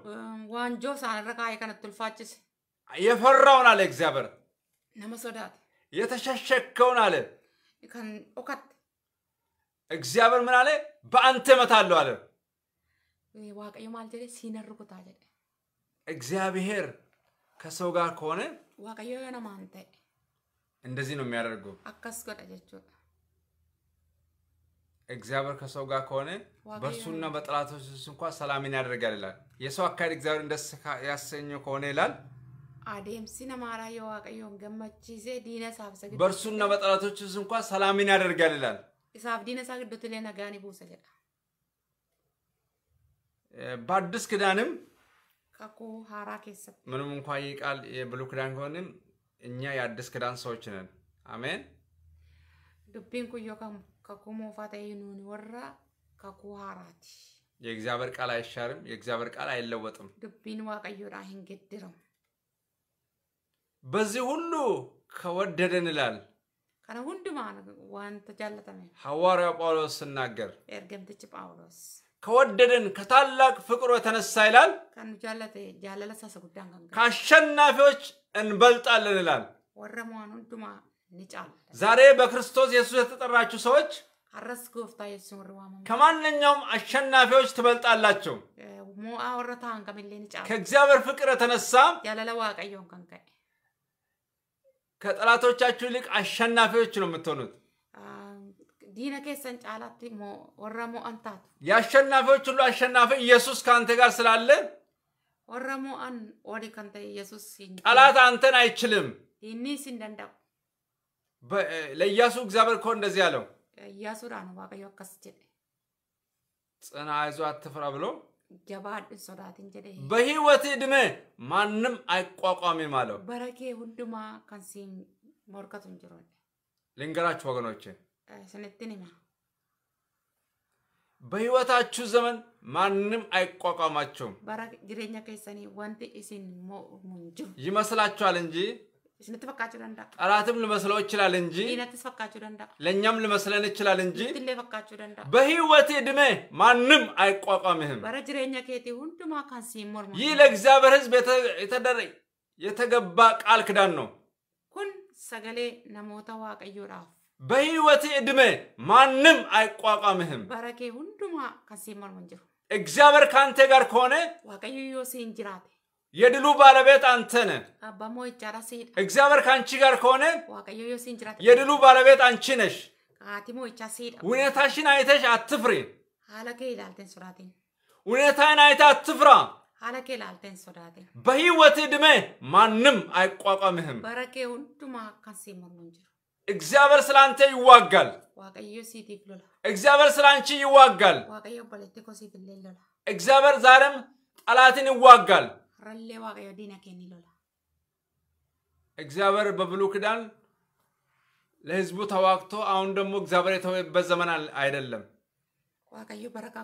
ዋንጆ ሳረካ የከነት ቱልፋጭስ የፈራውን አለ እግዚአብሔር ነመሰዳት የተሸሸከውን አለ ኦከት እግዚአብሔር ምን አለ በአንተ እመታለሁ አለ ዋቀዩ ማለት ሲነርኩታ እግዚአብሔር ከሰው ጋር ከሆነ ዋቀዩ የሆነ ማንተ እንደዚህ ነው የሚያደርገው። አካስ እግዚአብሔር ከሰው ጋር ከሆነ በእርሱና በጠላቶች እንኳ ሰላምን ያደርጋል ይላል። የሰው አካሄድ እግዚአብሔር ደስ ያሰኘው ከሆነ ይላል አዴምሲ ነማራ የዋቀዮን ገመቺሴ ዲነ ሳፍ በእርሱና በጠላቶች እንኳ ሰላምን ያደርጋል ይላል። ኢሳፍ ዲነ ሳ ግዱት ሌነ ቡሰ በአዲስ ክዳንም ከኩ ሀራ ኬሰ ምንም እንኳ ይህ ቃል የብሉይ ኪዳን ከሆንም እኛ የአዲስ ክዳን ሰዎች ነን። አሜን። ዱቤን ኩዮ ከኩ ሞፋ ወራ ከኩሃራት የእግዚአብሔር ቃል አይሻርም። የእግዚአብሔር ቃል አይለወጥም። ዱቢን ዋቀዮዳ ሂንገድረም በዚህ ሁሉ ከወደደን ይላል ከነ ሁንድማ ዋንተ ጃለተሜ ሐዋርያው ጳውሎስ ስናገር ኤርገምትች ጳውሎስ ከወደደን ከታላቅ ፍቅሩ የተነሳ ይላል ከኑ ጃለተ ጃለለሳሰ ጉዳን ከአሸናፊዎች እንበልጣለን ይላል። ዛሬ በክርስቶስ ኢየሱስ የተጠራችሁ ሰዎች ከማንኛውም አሸናፊዎች ትበልጣላቸው። ከእግዚአብሔር ፍቅር የተነሳ ከጠላቶቻችሁ ይልቅ አሸናፊዎች ነው የምትሆኑት። ዲነ ኬሰን ጫላት የአሸናፊዎች ሁሉ አሸናፊ ኢየሱስ ከአንተ ጋር ስላለ ኦረሞ አን ወዲ ከንተ ኢየሱስ ሲን ጠላት አንተን አይችልም። ይኒስ እንደንዳው ለኢያሱ እግዚአብሔር እኮ እንደዚህ ያለው ኢያሱ ዳኑ ዋቀዮ አካስ ጀደ ጽና፣ አይዞ አትፍራ ብሎ ጀባድን ሶዳት እንጀደ በህይወት እድሜ ማንም አይቋቋምም አለው። በረኬ ሁንዱማ ከንሲም ሞርከቱን ጅሮ ልንገራችሁ ወገኖችን ስንትን በህይወታችሁ ዘመን ማንም አይቋቋማቸውም። ጅሬኛ ከሰኒ ወንቲ ኢሲን ሙንጅሩ ይመስላችኋል እንጂ ጠላትም ልመስለው ይችላል እንጂ ለእኛም ልመስለን ይችላል እንጂ ትሌፈካችሁ ደንዳ በህይወት እድሜ ማንም አይቋቋምህም። ይህ ለእግዚአብሔር ህዝብ የተደረ የተገባ ቃል ክዳን ነው። ኩን ሰገሌ ነሞታ ዋቀዮዳፍ በህይወት ዕድሜ ማንም አይቋቋምህም። ባረኬ ሁንዱማ ከሴመር ወንጀሩ እግዚአብሔር ከአንተ ጋር ከሆነ ዋቀዩ ዮሴን ጅራት የድሉ ባለቤት አንተ ነ አባሞ ይቻራ ሲሄድ እግዚአብሔር ከአንቺ ጋር ከሆነ ዋቀዩ ዮሴን ጅራት የድሉ ባለቤት አንቺ ነሽ። ቃቲሞ ይቻ ሲሄድ ሁኔታሽን አይተሽ አትፍሪ። ሀለኬ ይላልቴን ሶዳቴ ሁኔታን አይተ አትፍራ። ሀለኬ ላልቴን ሶዳቴ በህይወት ዕድሜ ማንም አይቋቋምህም። በረኬ ሁንዱማ ከሴመር ወንጀሩ እግዚአብሔር ስለ አንተ ይዋጋል። እግዚአብሔር ስለ አንቺ ይዋጋል። እግዚአብሔር ዛሬም ጠላትን ይዋጋል። እግዚአብሔር በብሉ ክዳን ለህዝቡ ተዋግቶ አሁን ደግሞ እግዚአብሔር የተወበት ዘመን አይደለም። ዋቀዩ baraka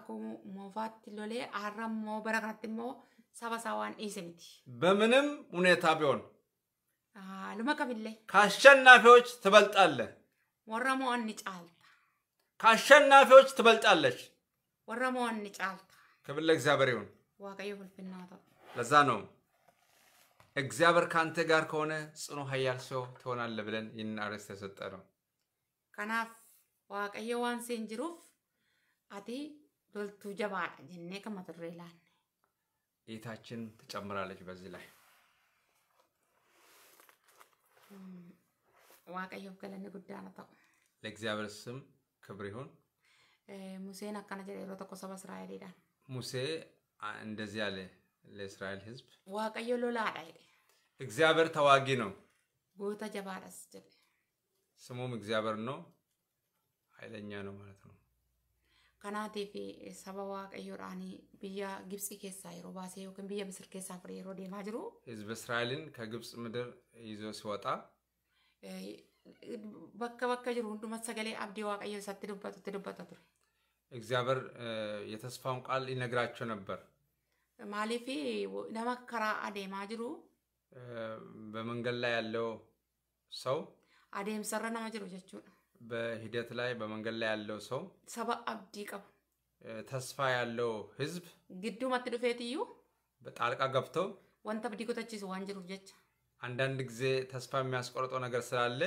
moofaatti ሎሌ har'a በረካትሞ ሰባሳዋን moo በምንም ሁኔታ ቢሆን ከአሸናፊዎች ትበልጣለህ። ወረመዋን ጫልታ ከአሸናፊዎች ትበልጣለች። ወረመዋን ጫልታ ክብር ለእግዚአብሔር ይሁን። ዋቀዮ ፍልፍና ለዛ ነው እግዚአብሔር ከአንተ ጋር ከሆነ ጽኑ ኃያል ሰው ትሆናለህ ብለን ይህን አርዕስት ተሰጠ ነው። ከናፍ ዋቀየ ዋን ሴንጅሩፍ አቲ ዶልቱ ጀባ ጀኔ ከመትሬ ጌታችን ትጨምራለች በዚህ ላይ waaqayyoof galanni guddaana ta'u. ለእግዚአብሔር ስም ክብር ይሁን። ሙሴን አካና ጀደ የሮ ተኮ ሰባ እስራኤልዳን ሙሴ እንደዚህ አለ ለእስራኤል ህዝብ ዋቀዮ ሎላ ሄደ እግዚአብሔር ተዋጊ ነው፣ ጎተ ጀባዳስ ጀደ ስሙም እግዚአብሔር ነው፣ ኃይለኛ ነው ማለት ነው። Kanaatiif saba waaqayyoodhaan biyya gibsi keessaa yeroo baasee yookiin biyya Misir keessaa fudhee yeroo deemaa jiru. Hizbi Israa'eliin ka gibsi ከግብፅ ምድር si waxaa. bakka bakka jiru hundumaa sagalee abdii waaqayyo isatti dubbatutti dubbata ture. እግዚአብሔር qaal inni ይነግራቸው nabbar. Maaliif nama karaa adeemaa jiru. Bamangallaa yaalloo sa'u. Adeemsarra nama jiru jechuudha. በሂደት ላይ በመንገድ ላይ ያለው ሰው ሰባ አብዲ ቀቡ ተስፋ ያለው ህዝብ ግዱ ማትዱፌት እዩ በጣልቃ ገብተው ወንተ ብዲ ኩተቺሱ ዋን ጀቻ አንዳንድ ጊዜ ተስፋ የሚያስቆርጠው ነገር ስላለ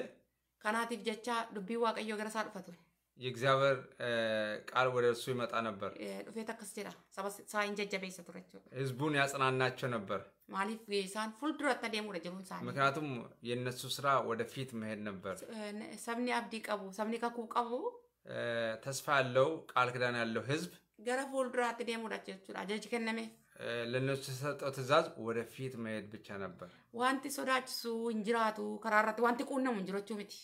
ከናቲፍ ጀቻ ዱቢ ዋቀዮ ገረሳ ድፈቱ የእግዚአብሔር ቃል ወደ እርሱ ይመጣ ነበር ዱፌት አከስ ጅራ ሳይንጀጀ ቤሰ ህዝቡን ያጽናናቸው ነበር ማሊፍ ጌሳን ፉልዱረት ደሙረ ጅሩን ሳ ምክንያቱም የእነሱ ስራ ወደፊት መሄድ ነበር። ሰብኒ አብዲ ቀቡ ሰብኒ ከኩ ቀቡ ተስፋ ያለው ቃል ክዳን ያለው ህዝብ ገረ ፉልዱራት ደሙረ ጀቹ አጀጅ ከነሜ ለእነሱ ተሰጠው ትእዛዝ ወደፊት መሄድ ብቻ ነበር። ዋንቲ ሶዳችሱ እንጅራቱ ከራራት ዋንቲ ቁነሙ እንጅሮቹ ምት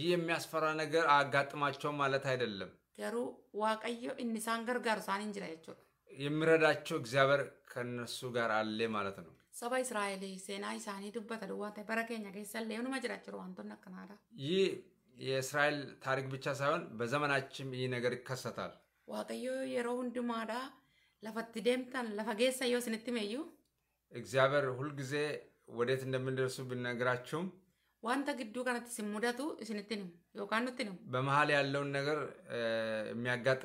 ይህ የሚያስፈራ ነገር አጋጥማቸው ማለት አይደለም። ገሩ ዋቀዮ እኒሳን ገርጋሩ ሳን እንጅራ የሚረዳቸው እግዚአብሔር ከነሱ ጋር አለ ማለት ነው። saba Israa'eel seenaa isaanii dubbata duwwaa ta'e bara keenya keessallee numa jira jiru wantoonni akkanaadha. ይህ የእስራኤል ታሪክ ብቻ ሳይሆን በዘመናችንም ይህ ነገር ይከሰታል። Waaqayyoo yeroo hundumaadha lafatti deemtan lafa geessa yoo isinitti meeyyu. እግዚአብሔር ሁልጊዜ ወዴት እንደምንደርሱ ብንነግራችሁም wanta gidduu kanatti isin mudatu isinitti himu yookaan nutti himu. በመሀል ያለውን ነገር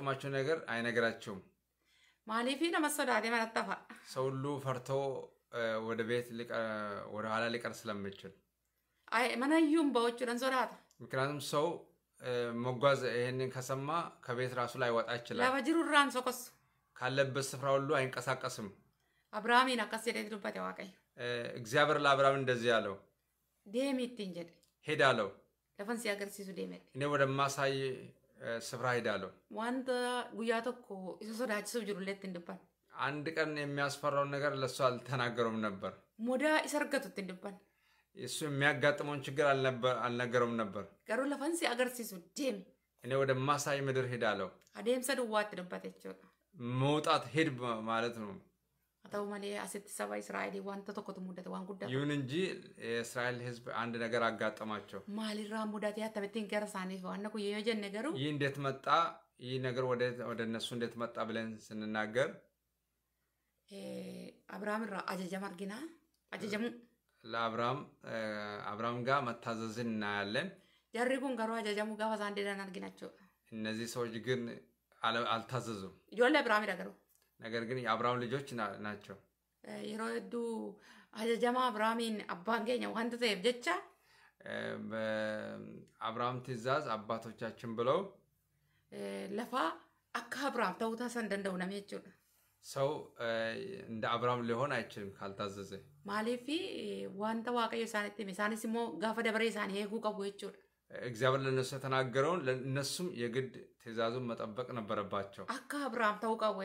nagar ayi አይነግራችሁም። Maaliifii nama sodaate manatti hafa. ሰው fartoo. ወደ ቤት ወደ ኋላ ሊቀር ስለምችል አይ መነዩም በውጭ ረንዞዳታ ምክንያቱም ሰው መጓዝ ይህንን ከሰማ ከቤት ራሱ ላይ ወጣ ይችላል። ለበጅሩ ራን ሶኮስ ካለበት ስፍራ ሁሉ አይንቀሳቀስም። አብርሃሚን አካስ የደድሩበት ያዋቀኝ እግዚአብሔር ለአብርሃም እንደዚህ ያለው ዴሚ ትንጀድ ሄድ አለው። ለፈንሲ አገርሲሱ ዴሜ እኔ ወደ ማሳይ ስፍራ ሄዳለሁ። ዋንተ ጉያ ቶኮ ሰብ ሶዳችሱ ጅሩሌት እንድባል አንድ ቀን የሚያስፈራውን ነገር ለእሱ አልተናገረውም ነበር። ሞዳ ይሰርገቱት እንድባል እሱ የሚያጋጥመውን ችግር አልነገረውም ነበር። ገሩ ለፈንሲ አገርሲሱ ዴም እኔ ወደ ማሳይ ምድር ሄድ አለው። አዴምሰ ድዋት ድባቴቸው መውጣት ሄድ ማለት ነው። አተው መሌ አሴት ሰባ እስራኤል ዋንተ ተኮት ሙደት ዋን ጉዳ ይሁን እንጂ የእስራኤል ህዝብ አንድ ነገር አጋጠማቸው። ማሊራ ሙዳት ያ ያተበትን ገረሳኔ ዋነ ኩየዮጀን ነገሩ ይህ እንዴት መጣ? ይህ ነገር ወደ እነሱ እንዴት መጣ ብለን ስንናገር አብርሃም ራ አጀጀም አርጊና አጀጀሙ ለአብርሃም eh, አብርሃም ጋር መታዘዝን እናያለን። ጀሪ ኩን ገሩ አጀጀሙ ጋፋ ሳን ዴዳን አርጊናቸው። እነዚህ ሰዎች ግን አልታዘዙም። ኢጆለ አብርሃም ይዳገሩ ነገር ግን የአብርሃም ልጆች ናቸው። eh, የረዱ ዱ አጀጀማ አብርሃሚን አባንገኛ ገኘ ዋንተ ተየብ ጀቻ eh, በአብርሃም ትእዛዝ አባቶቻችን ብለው ለፋ አካ አብርሃም ተውታ ሰን ደንደው ነሜ ሰው እንደ አብርሃም ሊሆን አይችልም ካልታዘዘ። ማሌፊ ዋንተ ዋቀዮ ሳነት ሳኒስ ሲሞ ጋፈ ደበሬ ሳን ሄጉ ቀቡ ይችል እግዚአብሔር ለነሱ የተናገረውን ለእነሱም የግድ ትእዛዙን መጠበቅ ነበረባቸው። አካ አብርሃም ተው ቀቡ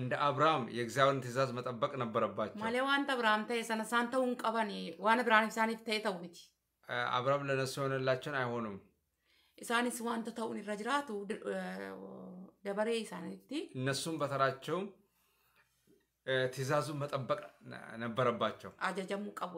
እንደ አብርሃም የእግዚአብሔርን ትእዛዝ መጠበቅ ነበረባቸው። ማሌ ዋንተ አብርሃም ተይ ሰነሳን ተውን ቀበን ዋን ብርሃን ሳኒፍ ተይ ተው ምቲ አብርሃም ለነሱ የሆነላቸውን አይሆኑም። ሳኒስ ዋንተ ተውን ረጅራቱ ደበሬ ሳኒቲ እነሱም በተራቸው ትእዛዙን መጠበቅ ነበረባቸው። አጀጀሙ ቀቡ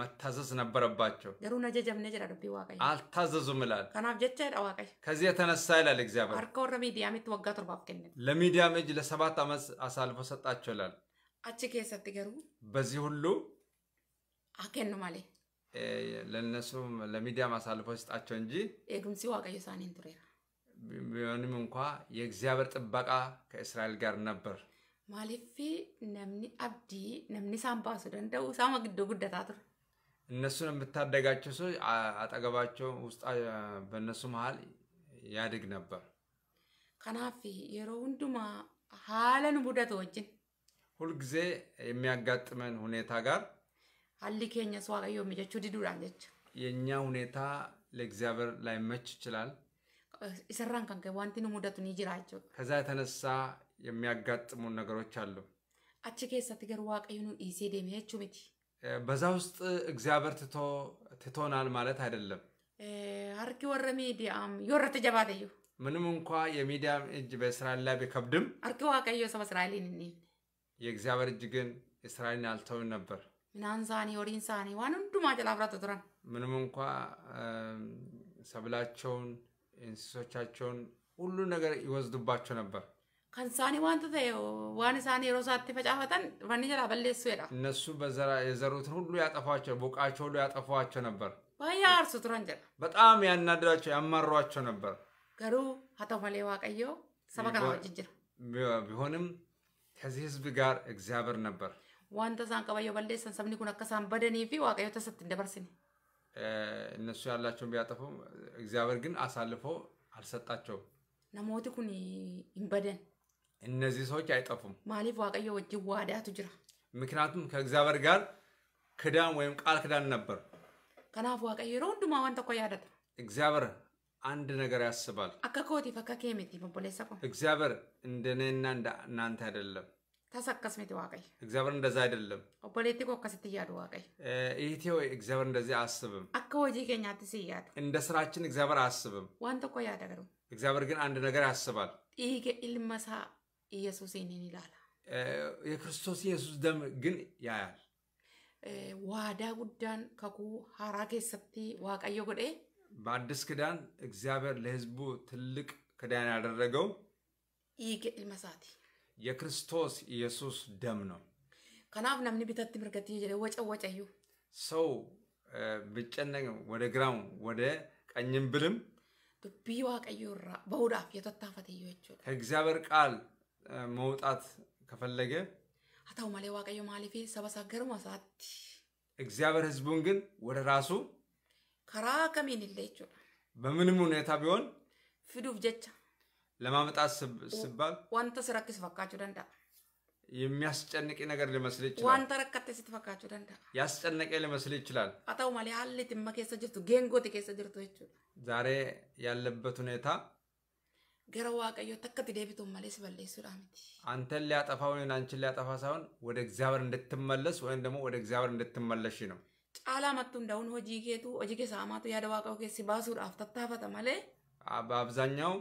መታዘዝ ነበረባቸው። ገሩን አጀጀምነ ጀዳ ዱቢ ዋቀይ አልታዘዙም ይላል። ከናፍ ጀቻ ዋቀ ከዚህ የተነሳ ይላል እግዚአብሔር ሀርከ ወረ ሚዲያሚት ወጋ ቶርባፍ ከነ ለሚዲያም እጅ ለሰባት ዓመት አሳልፎ ሰጣቸው ይላል። አቺ ኬሰት ገሩ በዚህ ሁሉ አኬኑ ማሌ ለነሱ ለሚዲያም አሳልፎ ሲጣቸው እንጂ ኤጉምሲ ዋቀዩ ሳኒን ቱሬራ ቢሆንም እንኳ የእግዚአብሔር ጥበቃ ከእስራኤል ጋር ነበር። Maaliif namni abdii namni isaan baasuu ሳማ ግዶ ጉደታ guddataa ture. እነሱን የምታደጋቸው ሰው አጠገባቸው ውስጥ በእነሱ መሀል ያድግ ነበር። ከናፍ የሮ ሁንዱማ ሀለን ሙደት ወጅን ሁልጊዜ የሚያጋጥመን ሁኔታ ጋር አሊ ኬኛ ሰዋቀዮ የሚጀቹ ዲዱዳን ጀች የእኛ ሁኔታ ለእግዚአብሔር ላይመች ይችላል። ይሰራን ከንከ ዋንቲ ኑ ሙደቱን ይጅራቸው ከዛ የተነሳ የሚያጋጥሙ ነገሮች አሉ። አቺ ኬሳት ገር ዋቀዩኑን ኢሴ ዴሜ ጀቹ ሚቲ። በዛ ውስጥ እግዚአብሔር ትቶ ትቶናል ማለት አይደለም። አርኪ ወረ ሚዲያም ዮረ ተጀባተዩ ምንም እንኳ የሚዲያም እጅ በእስራኤል ላይ ቢከብድም አርኪ ዋቀዩ ሰብ እስራኤልን እኒ የእግዚአብሔር እጅ ግን እስራኤልን አልተውን ነበር። ምናን ወሪንሳኒ ወሪን ሳኒ ዋን ሁንዱማ ጀላ ብራ ቱራን ምንም እንኳ ሰብላቸውን እንስሶቻቸውን ሁሉ ነገር ይወስዱባቸው ነበር። kan isaanii wanta ta'e waan isaan yeroo isaatti facaafatan wanni jalaa balleessuudha. እነሱ የዘሩትን ሁሉ ያጠፏቸው ቦቃቸው ሁሉ ያጠፏቸው ነበር። ባያ አርሱ ቱረን ጀራ በጣም ያናድራቸው ያማሯቸው ነበር። ገሩ ሀተው መሌ ዋቀዮ ሰባ ከና ወጅን ጅራ ቢሆንም ከዚህ ህዝብ ጋር እግዚአብሔር ነበር። ዋንተ ሳን ቀበዮ በሌሰን ሰብኒ ኩን አከሳን በደኒ ፊ ዋቀዮ ተሰት እንደበርስኒ እነሱ ያላቸውን ቢያጠፉም እግዚአብሔር ግን አሳልፎ አልሰጣቸውም። ነሞቲ ኩን ይንበደን እነዚህ ሰዎች አይጠፉም። ማሊፍ ዋቀየ ወጅ ዋዳቱ ጅራ ምክንያቱም ከእግዚአብሔር ጋር ክዳን ወይም ቃል ክዳን ነበር። ከናፍ ዋቀየ የሮ ማዋን ተኮ ያደተ እግዚአብሔር አንድ ነገር ያስባል። አካ ኮቲፍ አካ ኬሚቲ ኦቦሌሳ እግዚአብሔር እንደኔና እንደናንተ አይደለም። ተሰከስ ሚቲ ዋቀይ እግዚአብሔር እንደዛ አይደለም። ኦፖሌቲ ኮ ከስት ዋቀይ ይህቴ ወይ እግዚአብሔር እንደዚህ አያስብም። አካ ወጂ ኬኛት ስያዱ እንደ ስራችን እግዚአብሔር አያስብም። ዋን ተኮ ያደገሩ እግዚአብሔር ግን አንድ ነገር ያስባል። ይሄ ኢልመሳ ኢየሱስ ይህንን ይላል። የክርስቶስ ኢየሱስ ደም ግን ያያል። ዋዳ ጉዳን ከኩ ሀራ ኬሰቲ ዋቀየ ጎዴ በአዲስ ክዳን እግዚአብሔር ለህዝቡ ትልቅ ክዳን ያደረገው ይግል መሳቲ የክርስቶስ ኢየሱስ ደም ነው። ከናፍ ነምኒ ቢተት ምርገት ወጨ ወጨ ወጨወጨዩ ሰው ብጨነቅ ወደ ግራም ወደ ቀኝም ብልም ዱቢ ዋቀዩራ በውዳፍ በውዳፍ የተታፈተዩ ከእግዚአብሔር ቃል መውጣት ከፈለገ ሀታው ማሌ ዋቀዮ ማሊፌ ሰበሳ ገርማ ሰዓት እግዚአብሔር ህዝቡን ግን ወደ ራሱ ከራ ከሚን ይለይቹ በምንም ሁኔታ ቢሆን ፊዱፍ ጀቻ ለማመጣት ስባል ዋንተ ስራክስ ፈካቹ ደንዳ የሚያስጨንቅ ነገር ሊመስል ይችላል። ዋንተ ረከቴ ስትፈካቹ ደንዳ ያስጨነቀ ሊመስል ይችላል። አታው ማሌ ሀሌ ትመ ኬሰ ጅርቱ ጌንጎት ኬሰ ጅርቱ ዛሬ ያለበት ሁኔታ gara waaqayyootti akkatti deebituun malees balleessuudha miti. Antan ሊያጠፋ ወይም አንቺን ሊያጠፋ ሳይሆን ወደ እግዚአብሔር እንድትመለስ ወይም ደግሞ ወደ እግዚአብሔር እንድትመለሽ ነው። ጫላ መቱ እንደውን ሆጂ ጌቱ ሆጂ ጌሳ ማቱ ያደ ዋቀው ኬሲ ባሱudhaaf tattaafata malee በአብዛኛው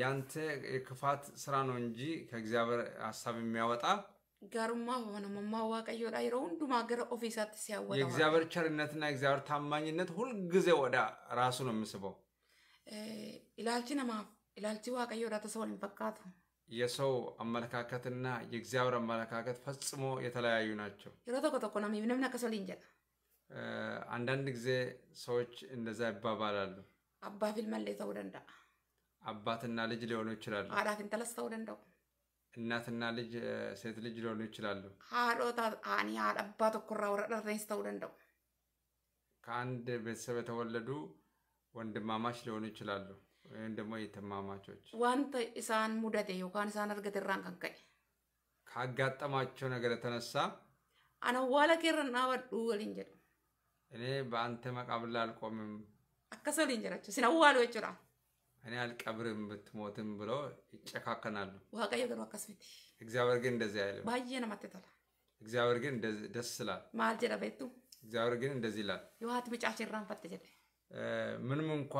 ያንተ የክፋት ስራ ነው እንጂ ከእግዚአብሔር ሀሳብ የሚያወጣ ጋሩማ ሆነመማ ዋቀዮዳ የሮ ሁንዱማ ገረ ኦፊሳት ሲያወጣ የእግዚአብሔር ቸርነትና የእግዚአብሔር ታማኝነት ሁልጊዜ ወደ ራሱ ነው የምስበው ilaalchi namaaf ilaalchi waaqayyoodha tasa wal hin የሰው አመለካከትና የእግዚአብሔር አመለካከት ፈጽሞ የተለያዩ ናቸው። የሮ ቶኮ ቶኮ ነው ምንም ነከሰ ሊንጀ አንዳንድ ጊዜ ሰዎች እንደዛ ይባባላሉ። አባ ፊል መሌ ደንዳ አባትና ልጅ ሊሆኑ ይችላሉ። አዳ ፊንተለስ ተው እናትና ልጅ ሴት ልጅ ሊሆኑ ይችላሉ። ሀዶታ አኒ አባ ቶኮራ ወረዳ ተንስተው ደንዳው ከአንድ ቤተሰብ የተወለዱ ወንድማማች ሊሆኑ ይችላሉ ወይም ደግሞ የተማማቾች ዋንተ እሳን ሙደቴ ዮካን እሳን አርገት ራን ከንቀይ ካጋጠማቸው ነገር የተነሳ አነዋለ ኬርና ወዱ ወሊን ጀዱ እኔ በአንተ መቃብር ላይ አልቆምም አከሰ ወሊን ጀዳቸው ሲነዋሉ ይችላ እኔ አልቀብርም ብትሞትም ብሎ ይጨካከናሉ። ዋቀየ ገሩ አካስሚቲ እግዚአብሔር ግን እንደዚህ አይለ ባየ ነማቴ ተላ እግዚአብሔር ግን ደስ ይላል። ማልጀራ ቤቱ እግዚአብሔር ግን እንደዚህ ይላል። የውሃት ምጫች ሲራን ጀደ ምንም እንኳ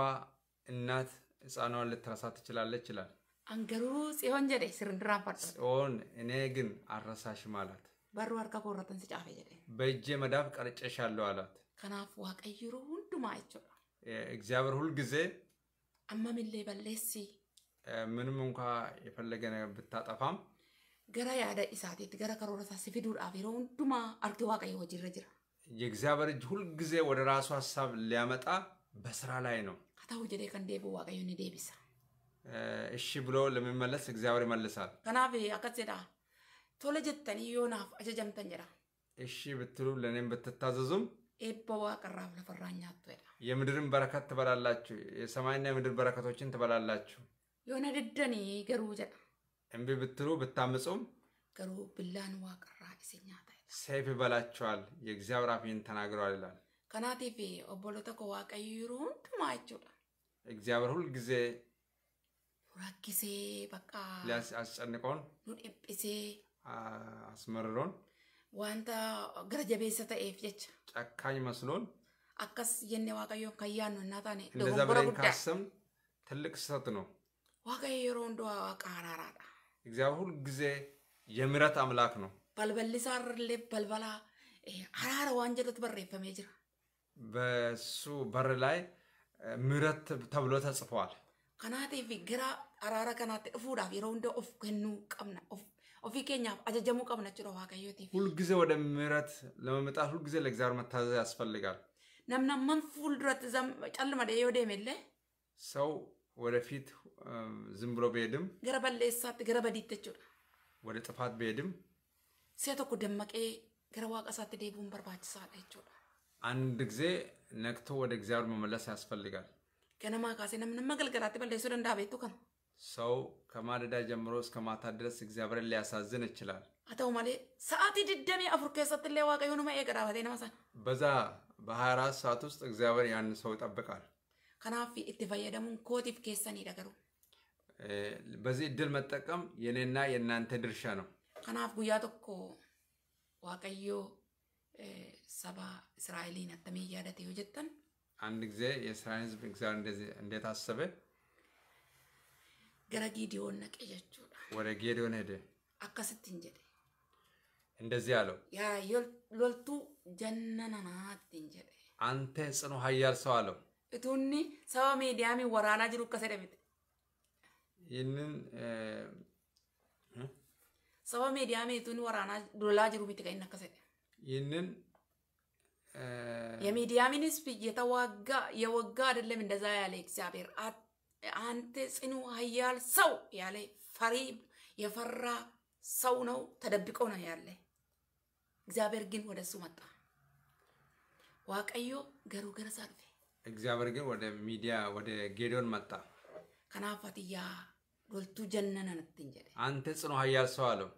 እናት ህፃኗን ልትረሳ ትችላለች ይላል። አንገሩ ጽዮን ጀደ ስርንድራን ጽዮን እኔ ግን አረሳሽም አላት። በሩ አርጋ ኮረተን ስጫፈ ጀደ በእጄ መዳፍ ቀርጬሻለሁ አላት። ከናፍ ዋቀይሩ ሁንዱማ ማይቸው እግዚአብሔር ሁልጊዜ አማምሌ በሌሲ ምንም እንኳ የፈለገ ነገር ብታጠፋም ገራ ያደ ኢሳቴት ገራ ከሮረሳ ሲፊዱር የሮ ሁንዱማ አርጌ ዋቀይ ወጅረ ጅራ የእግዚአብሔር እጅ ሁልጊዜ ወደ ራሱ ሀሳብ ሊያመጣ በስራ ላይ ነው። ከታሁ ጀዴ ከንዴቡ ዋቀዩን ዴቢሳ እሺ ብሎ ለሚመለስ እግዚአብሔር ይመልሳል። ከናፊ አከሴዳ ቶለ ጀተን ዮናፍ አጀጀምተን ጀዳ እሺ ብትሉ ለእኔም ብትታዘዙም ኤቦ ዋቀራብ ለፈራኛ ሄዳ የምድርን በረከት ትበላላችሁ፣ የሰማይና የምድር በረከቶችን ትበላላችሁ። የሆነ ድደኒ ገሩ ጀዳ እምቢ ብትሉ ብታምፁም ገሩ ብላን ዋቀራ ይሰኛታ ሰይፍ ይበላችኋል፣ የእግዚአብሔር አፍ ይህን ተናግረዋል ይላል። Kanaatiif obboloota koo waaqayyo yeroo hundumaa jechuudha. Egzaabiyeer hulgizee. Rakkisee bakka. Ascanniqoon. Nu dhiphisee. Asmarroon. Wanta gara jabeessa ta'eef jecha. Cakkaany masloon. Akkas jenne waaqayyoon kan yaadnu hin taane. Hindaza bileen kaasifamne ትልቅ ስህተት ነው። waaqayyo yeroo hundumaa waaqa haraaraadha. Egzaabiyeer hulgizee የምህረት አምላክ ነው። Balballisaa irrallee balbalaa haraara waan jedhutu barreeffamee jira. በሱ በር ላይ ምረት ተብሎ ተጽፏል። ከናቴፍ ግራ አራረ ከናቴ እፉዳፍ የረው እንደ ኦፍ ከኑ ቀምና ኦፊ ኬኛ አጀጀሙ ቀምነ ችሎ ዋቀዮቴፍ ሁልጊዜ ወደ ምረት ለመምጣት ሁልጊዜ ለእግዚአብሔር መታዘዝ ያስፈልጋል። ነምናመን ፉል ድረት ጨልመ ደዮ ደሜለ ሰው ወደፊት ዝም ብሎ ብሄድም ገረ በሌሳት ገረ ወደ ጥፋት ብሄድም ሴቶኩ ቶኮ ደመቄ ገረ ዋቀሳት ዴቡን በርባችሳል አንድ ጊዜ ነቅቶ ወደ እግዚአብሔር መመለስ ያስፈልጋል። ገነማ ካሴ ነምን መገልገል አትበል ደሱ ደንዳ ቤቱ ከም ሰው ከማደዳ ጀምሮ እስከ ማታ ድረስ እግዚአብሔር ሊያሳዝን ይችላል። አተው ማሌ ሰዓት ድደሜ አፍሩ ከሰት ላይ ዋቀ የሆኑ ማየገዳ ባቴ በዛ በ24 ሰዓት ውስጥ እግዚአብሔር ያን ሰው ይጠብቃል። ከናፊ ደሙ ኮቲፍ ከሰኒ ደገሩ በዚህ እድል መጠቀም የኔና የእናንተ ድርሻ ነው። ከናፍ ጉያ ተኮ ዋቀዮ ሰባ እስራኤልን አተሜ እያደት የወጀጠን አንድ ጊዜ የእስራኤል ህዝብ እግዚአብሔር እንዴት አሰበ? ገረ ጌዲዮን ነቀ ጀቹዳ ወደ ጌዲዮን ሄደ። አካስት እንጀደ እንደዚህ አለው ያ ሎልቱ ጀነናናት እንጀደ አንተ ጽኑ ሀያል ሰው አለው። እቱኒ ሰው ሚዲያሚ ወራና ጅሩ ከሰደምት ይህንን ሰው ሚዲያሚ እቱኒ ወራና ዶላ ጅሩ ሚትቀይን ነከሰደ ይህንን የሚዲያምንስ የተዋጋ የወጋ አይደለም እንደዛ ያለ እግዚአብሔር አንተ ጽኑ ኃያል ሰው ያለ ፈሪ የፈራ ሰው ነው ተደብቆ ነው ያለ። እግዚአብሔር ግን ወደ እሱ መጣ። ዋቀዮ ገሩ ገረሳ እግዚአብሔር ግን ወደ ሚዲያ ወደ ጌዶን መጣ። ከናፋትያ ዶልቱ ጀነነነትን ጀደ አንተ ጽኑ ኃያል ሰው አለው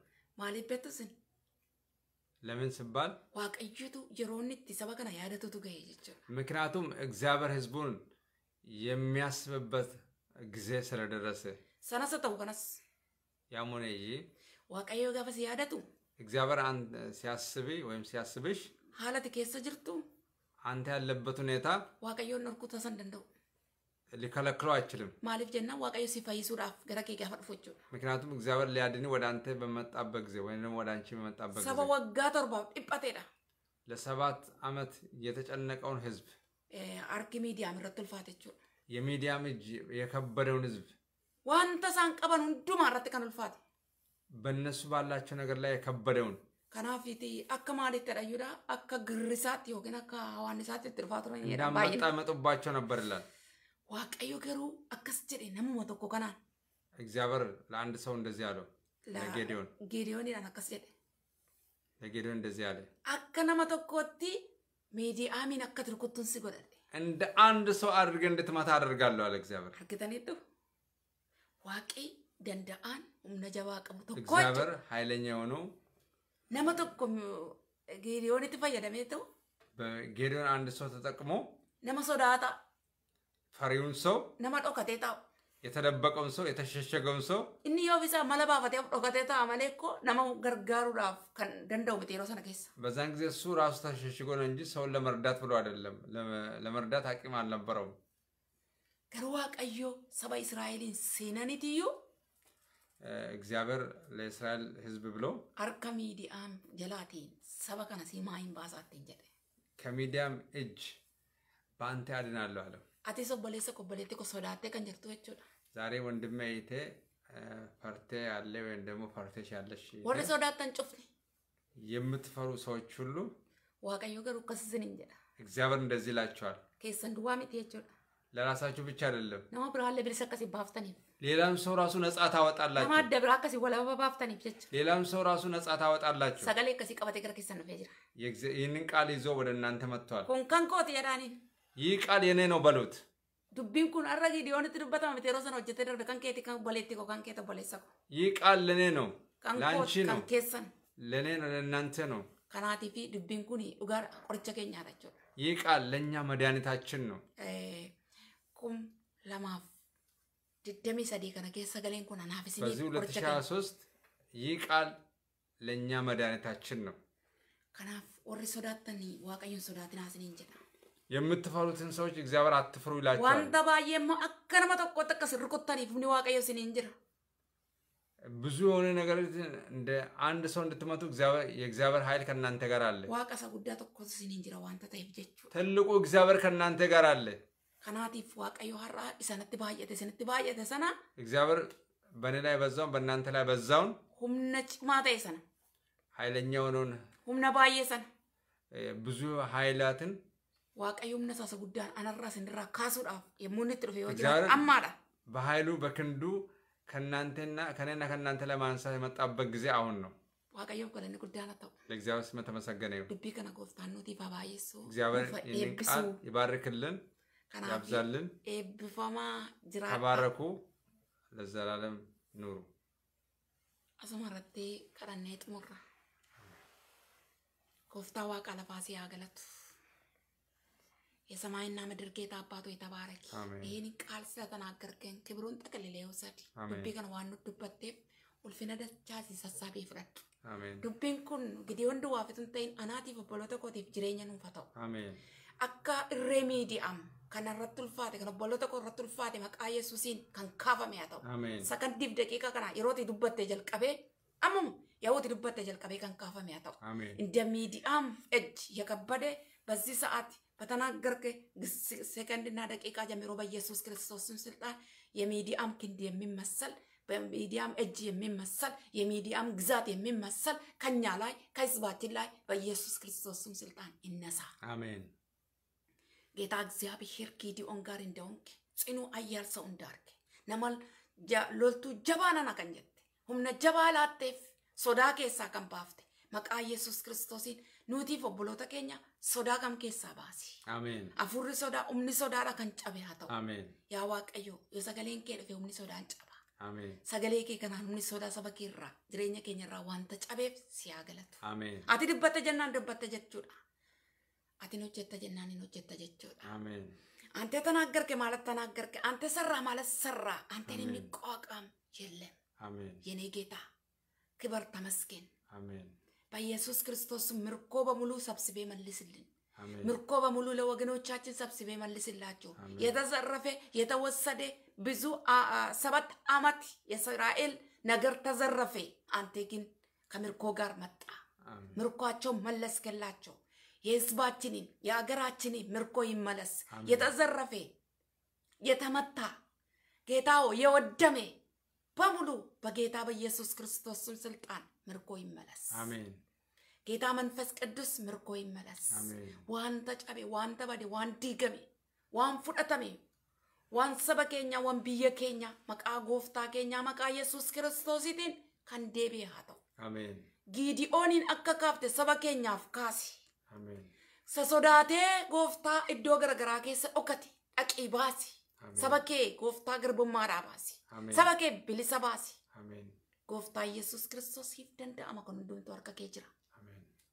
ማሌ ስን ለምን ስባል ዋቀይቱ የሮን ቲ ሰባ ከና ያደቱቱ ገ ጀቸ ምክንያቱም እግዚአብሔር ህዝቡን የሚያስብበት ጊዜ ስለደረሰ ሰነሰ ተው ከነስ ያሙነ ይ ዋቀዮ ጋፈስ ያደቱ እግዚአብሔር ሲያስብ ወይም ሲያስብሽ ሀለት ኬሰ ጅርቱ አንተ ያለበት ሁኔታ ዋቀዮ ነርኩ ተሰንደንደው ሊከለክለው አይችልም። ማለፍ ጀና ዋቀዮ ሲፈይሱዳፍ ገረ ኬ ጋፈ ምክንያቱም እግዚአብሔር ሊያድን ወደ አንተ በመጣበት ጊዜ ወይም ደግሞ ወደ አንቺ በመጣበት ጊዜ ሰባ ወጋ ቶርባ ዲጳቴዳ ለሰባት ዓመት የተጨነቀውን ህዝብ አርኪ ሚዲያም ረት ልፋት ጀ የሚዲያም እጅ የከበደውን ህዝብ ዋንተ ሳንቀበን ሁንዱማ ረት ከን ልፋት በእነሱ ባላቸው ነገር ላይ የከበደውን ከናፊቲ አከ ማለት ተዳዩዳ አከ ግርሳት ዮገና ከ ሐዋንሳት ልፋት ነው እንዳመጣ መጡባቸው ነበር ይላል waaqayyo garuu akkas jedhe namuma tokko kanaan. እግዚአብሔር ለአንድ ሰው እንደዚህ አለው ለጌዲዮን ጌዲዮኒን አካስ ጀደ ለጌዲዮን እንደዚህ አለ አከ ነመ ቶኮቲ ሚዲያሚን አከ ትርኩቱን ሲጎደል እንደ አንድ ሰው አድርገ እንድትመታ አደርጋለሁ አለ እግዚአብሔር አርግተኔዱ ዋቂ ደንደአን ሁምነ ጀባ ቶኮ እግዚአብሔር ኃይለኛ የሆነው ነመ ቶኮ ጌዲዮን ትፈየደሜቱ በጌዲዮን አንድ ሰው ተጠቅሞ ነመ ሶዳታ ፈሪውን ሰው ነማ ዶከቴ ታው የተደበቀውን ሰው የተሸሸገውን ሰው inni yoo isa mala baafatee of dhokatee ta'a malee ko nama gargaaruudhaaf kan danda'u miti yeroo sana keessa. በዛን ጊዜ እሱ ራሱ ተሸሽጎ ነው እንጂ ሰውን ለመርዳት ብሎ አይደለም። ለመርዳት አቅም አልነበረውም። garuu waaqayyo saba israa'eliin seenanitiyyu እግዚአብሔር ለእስራኤል ሕዝብ ብሎ harka miidiyaam jalaatiin saba kana siimaa hin baasaattiin jedhe ከሚዲያም እጅ በአንተ ያድናለሁ አለው። atis obboleessa obboleetti ko sodaattee kan jirtu jechuudha. Zaaree ፈርቴ ያለ ወይም ደግሞ ፈርቴሽ ያለሽ ወደ ሶዳታን ጭፍኒ የምትፈሩ ሰዎች ሁሉ ዋቀዩ ገሩ ከስዝን እንጀዳ እግዚአብሔር እንደዚህ ይላቸዋል። ኬሰን ድዋ ለራሳችሁ ብቻ አይደለም ነማ ብርሃለ ብልሰ ከሲ ባፍተኒ ሌላም ሰው ራሱ ነጻ ታወጣላችሁ። ነማ ደብራ ከሲ ወለበ ባፍተኒ ጀች ሌላም ሰው ራሱ ነጻ ታወጣላችሁ። ሰገሌ ከሲ ቀበቴ ገር ኬሰን ነው ይህንን ቃል ይዞ ወደ እናንተ መጥቷል። ኮንከንኮት የዳኒን ይህ ቃል የኔ ነው በሉት። ዱቢን ኩን አረጊ ዲዮንት ዱበተማ ሚቴ ሮሰን ደርበ ከንኬቲ ከቦሌቲ ኮ ከንኬተ ቦሌሰ ይህ ቃል ለእኔ ነው፣ ለአንቺ ነው፣ ለእኔ ነው፣ ለእናንተ ነው። ከናቲፊ ዱቢን ኩን ዱጋር ቆርቸ ኬኛ አላቸው። ይህ ቃል ለእኛ መድኃኒታችን ነው። ቁም ለማፍ ድደሚ ሰዲ ከነ ኬሰ ገሌን ኩን አናፊስ በዚህ 2023 ይህ ቃል ለእኛ መድኃኒታችን ነው። ከናፍ ወሪ ሶዳተኒ ዋቀዩን ሶዳትን አስኒን ጀዳ የምትፈሩትን ሰዎች እግዚአብሔር አትፍሩ ይላቸዋል። ዋንዳ ባየሞ አከነመ ተቆ ጠቀስ ርቆታን ይፍኒ ዋቀየ ሲኒ እንጅር ብዙ የሆነ ነገር እንደ አንድ ሰው እንድትመቱ የእግዚአብሔር ኃይል ከእናንተ ጋር አለ። ዋቀሰ ጉዳ ተኮ ሲኒ እንጅራ ዋንተ ታይፍ ጀቹ ትልቁ እግዚአብሔር ከእናንተ ጋር አለ። ከናቲፍ ዋቀዮ ሀራ ኢሰነት ባየተ ሰነት ባየተ ሰና እግዚአብሔር በእኔ ላይ በዛውን በእናንተ ላይ በዛውን ሁምነ ጭማ ተይሰነ ኃይለኛ የሆነውን ሁምነ ባየሰነ ብዙ ኃይላትን waaqayyoon waaqayyoomna isaa guddaan anarraa irraa kaasuudhaaf yemmuu inni itti dhufe yoo jiraatu ammaadha. በኃይሉ በክንዱ ከእናንተና ከኔና ከእናንተ ለማንሳት የመጣበት ጊዜ አሁን ነው። waaqayyoon kun inni guddaan ta'u. ለእግዚአብሔር ስም የተመሰገነ ይሁን። dubbii kana gooftaan nuti ifaa baay'isuu. እግዚአብሔር ይህን ቃል ይባርክልን፣ ያብዛልን። ኤብፋማ ጅራ ተባረኩ፣ ለዘላለም ኑሩ። asuma irratti kadhannee xumurra gooftaa waaqa lafaa si haa galatu. የሰማይና ምድር ጌታ አባቶ የተባረክ ይህን ቃል ስለተናገርክን ክብሩን ጠቅልል ይውሰድ። ዱቤ ግን ዋኑ ዱበቴ ኡልፊነ ደቻ ሲሰሳቤ ይፍረድ ዱቤን ኩን ግዲዮን ድዋፍትን ተይን አናቲፍ ቦሎተ ኮቲፍ ጅሬኛን ንፈተው አካ እሬ ከነ ረት ልፋቴ ከነ ኮ ረት መቃ ኢየሱሲን ከንካፈም ያተው ሰከንዲፍ ደቂቃ ከና የሮት ዱበቴ ጀልቀቤ አሙም የውት ዱበቴ ጀልቀቤ ከንካፈም ያተው እንደ ሚዲያም እጅ የከበደ በዚህ ሰዓት በተናገርከ ሴከንድና ደቂቃ ጀምሮ በኢየሱስ ክርስቶስን ስልጣን የሚዲያም ክንድ የሚመሰል በሚዲያም እጅ የሚመሰል የሚዲያም ግዛት የሚመሰል ከኛ ላይ ከህዝባችን ላይ በኢየሱስ ክርስቶስም ስልጣን ይነሳ። አሜን። ጌታ እግዚአብሔር ጊዲኦን ጋር እንደሆንክ ጽኑ አያል ሰው እንዳርክ ነማል ሎልቱ ጀባናና ከንጀት ሁምነ ጀባ ላጤፍ ሶዳ ኬሳ ከንባፍቴ መቃ ኢየሱስ ክርስቶስን nuutiif obboloota keenya sodaa kam keessaa baasi. Afurri sodaa humni sodaadha kan cabe haa ta'u. Ameen. Yaa Waaqayyo yoo sagaleen kee dhufe humni sodaan caba. Ameen. Sagalee kee kanaan humni sodaa saba kee irraa jireenya keenya irraa wanta cabeef si haa galatu. Ati dibbatta jennaan dibbatta jechuudha. Ati hojjetta jennaan hin hojjetta jechuudha. Ameen. Ante Antee tanaaggarke maalat garke ante sarraa maalat sarraa anteen inni qoqam jellem. Yenee geetaa kibar kenna. Ameen. በኢየሱስ ክርስቶስ ምርኮ በሙሉ ሰብስቤ መልስልን። ምርኮ በሙሉ ለወገኖቻችን ሰብስቤ መልስላቸው። የተዘረፈ የተወሰደ ብዙ ሰባት ዓመት የእስራኤል ነገር ተዘረፈ። አንተ ግን ከምርኮ ጋር መጣ። ምርኳቸው መለስከላቸው። የህዝባችንን የሀገራችንን ምርኮ ይመለስ። የተዘረፈ የተመታ ጌታው የወደመ በሙሉ በጌታ በኢየሱስ ክርስቶስ ስልጣን ምርኮ ይመለስ። ጌታ መንፈስ ቅዱስ ምርኮ ይመለስ። ዋን ተጨቤ ዋን ተባዴ ዋን ዲገሜ ዋን ፉደተሜ ዋን ሰበ ዋን ብየ መቃ ጎፍታ መቃ ኢየሱስ ክርስቶስቲን ከንዴቤ ሃተው ጊዲኦኒን አከ ካፍቴ ሰበ ሰሶዳቴ ጎፍታ እዶ ገረገራ ኬሰ ኦከቴ ጠቂ ባሲ ሰበኬ ጎፍታ ግርቡማዳ ባሲ ሰበኬ ብልሰ gooftaa Yesuus Kiristoosiif danda'ama kun hundumtuu harka kee jira.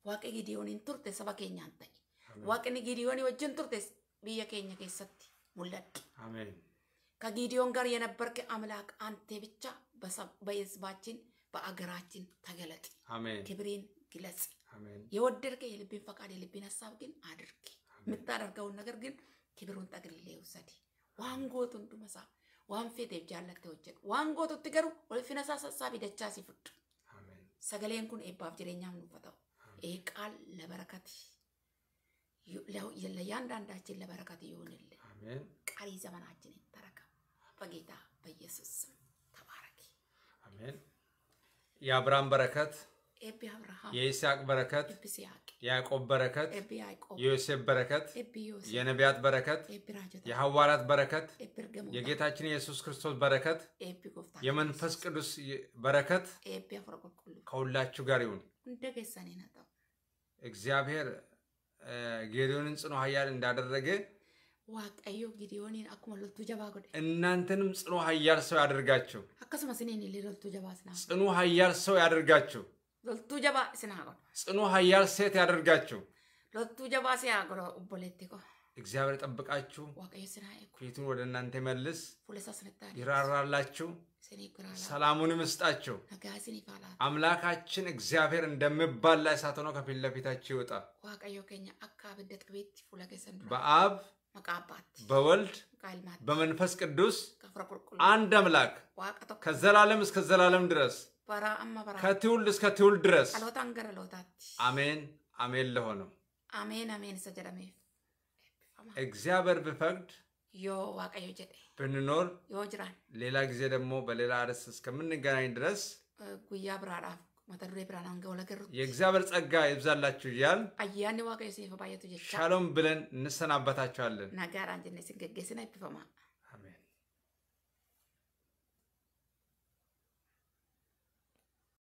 Waaqa Gideooniin turte saba keenyaan ta'e. Waaqni Gideoonii wajjin turte biyya keenya keessatti mul'adde. ከጊዲዮን ጋር የነበርክ አምላክ አንተ ብቻ በህዝባችን በአገራችን ተገለጥ። ክብሬን ግለጽ። የወደድከ የልቤን ፈቃድ የልቤን ሀሳብ ግን አድርግ። የምታደርገውን ነገር ግን ክብሩን ጠቅልሌ ውሰድ። ዋንጎቱን ዱመሳ waan fedheef jaallattee hojjedhu waan gootutti garuu ulfina isaa sassaabee dachaa si fudhu. Sagaleen kun eebbaaf jireenyaaf nuuf ta'u. Eeqaa labarakati. Layyaan daandaachiin labarakati yoonillee. Qarii zamanaachiin taraka. Fageetaa bayyeessus. Tabaaraki. Yaa biraan barakat. ኤቢ አብርሃም፣ በረከት፣ የያዕቆብ በረከት፣ የዮሴፍ በረከት፣ የነቢያት በረከት፣ የሐዋርያት በረከት፣ የጌታችን የኢየሱስ ክርስቶስ በረከት፣ የመንፈስ ቅዱስ በረከት ከሁላችሁ ጋር ይሁን። እግዚአብሔር ጌዲዮንን ጽኑ ኃያል እንዳደረገ ዋቀዮ ጊዲዮኒን አኩመ ሎቱ ጀባ ጎደ እናንተንም ጽኑ ኃያል ሰው ያደርጋችሁ። አከሰማ ሲኔኒ ሎቱ ጀባ ጽኑ ኃያል ሰው ያደርጋችሁ። loltuu jabaa isin haa godhu ጽኑ ኃያል ሴት ያደርጋችሁ። loltuu jabaa si haa godhu obboleetti koo እግዚአብሔር ጠብቃችሁ waaqayyo isin haa eegu ፊቱን ወደ እናንተ ይመልስ፣ fuula isaa isinitti haa ይራራላችሁ፣ isin eeggiraalaa ሰላሙንም ይስጣችሁ። nagaa isiniif haa laatu አምላካችን እግዚአብሔር እንደሚባላ እሳት ሆኖ ከፊት ለፊታችሁ ይውጣ። waaqayyo keenya akka abidda qabeetti fuula keessan dura በአብ maqaa abbaatti በወልድ maqaa ilmaatti በመንፈስ ቅዱስ maqaa fura qulqulluu አንድ አምላክ waaqa tokko ከዘላለም እስከ ዘላለም ድረስ ከትውልድ እስከ ትውልድ ድረስ አሜን አሜን ለሆነው አሜን አሜን ሰጀረሜ እግዚአብሔር ብፈቅድ ዮ ዋቀዮ ጀደ ብንኖር ዮ ጅራን ሌላ ጊዜ ደግሞ በሌላ ርዕስ እስከምንገናኝ ድረስ ጉያ ብራራ መተዱሬ ብራን አንገ ወለገሩ የእግዚአብሔር ጸጋ ይብዛላችሁ እያል አያኒ ዋቀዮ ሴፈ ባየቱ ጀቻ ሻሎም ብለን እንሰናበታችኋለን። ነጋር አንጀነ ሲገጌስና ይብፈማ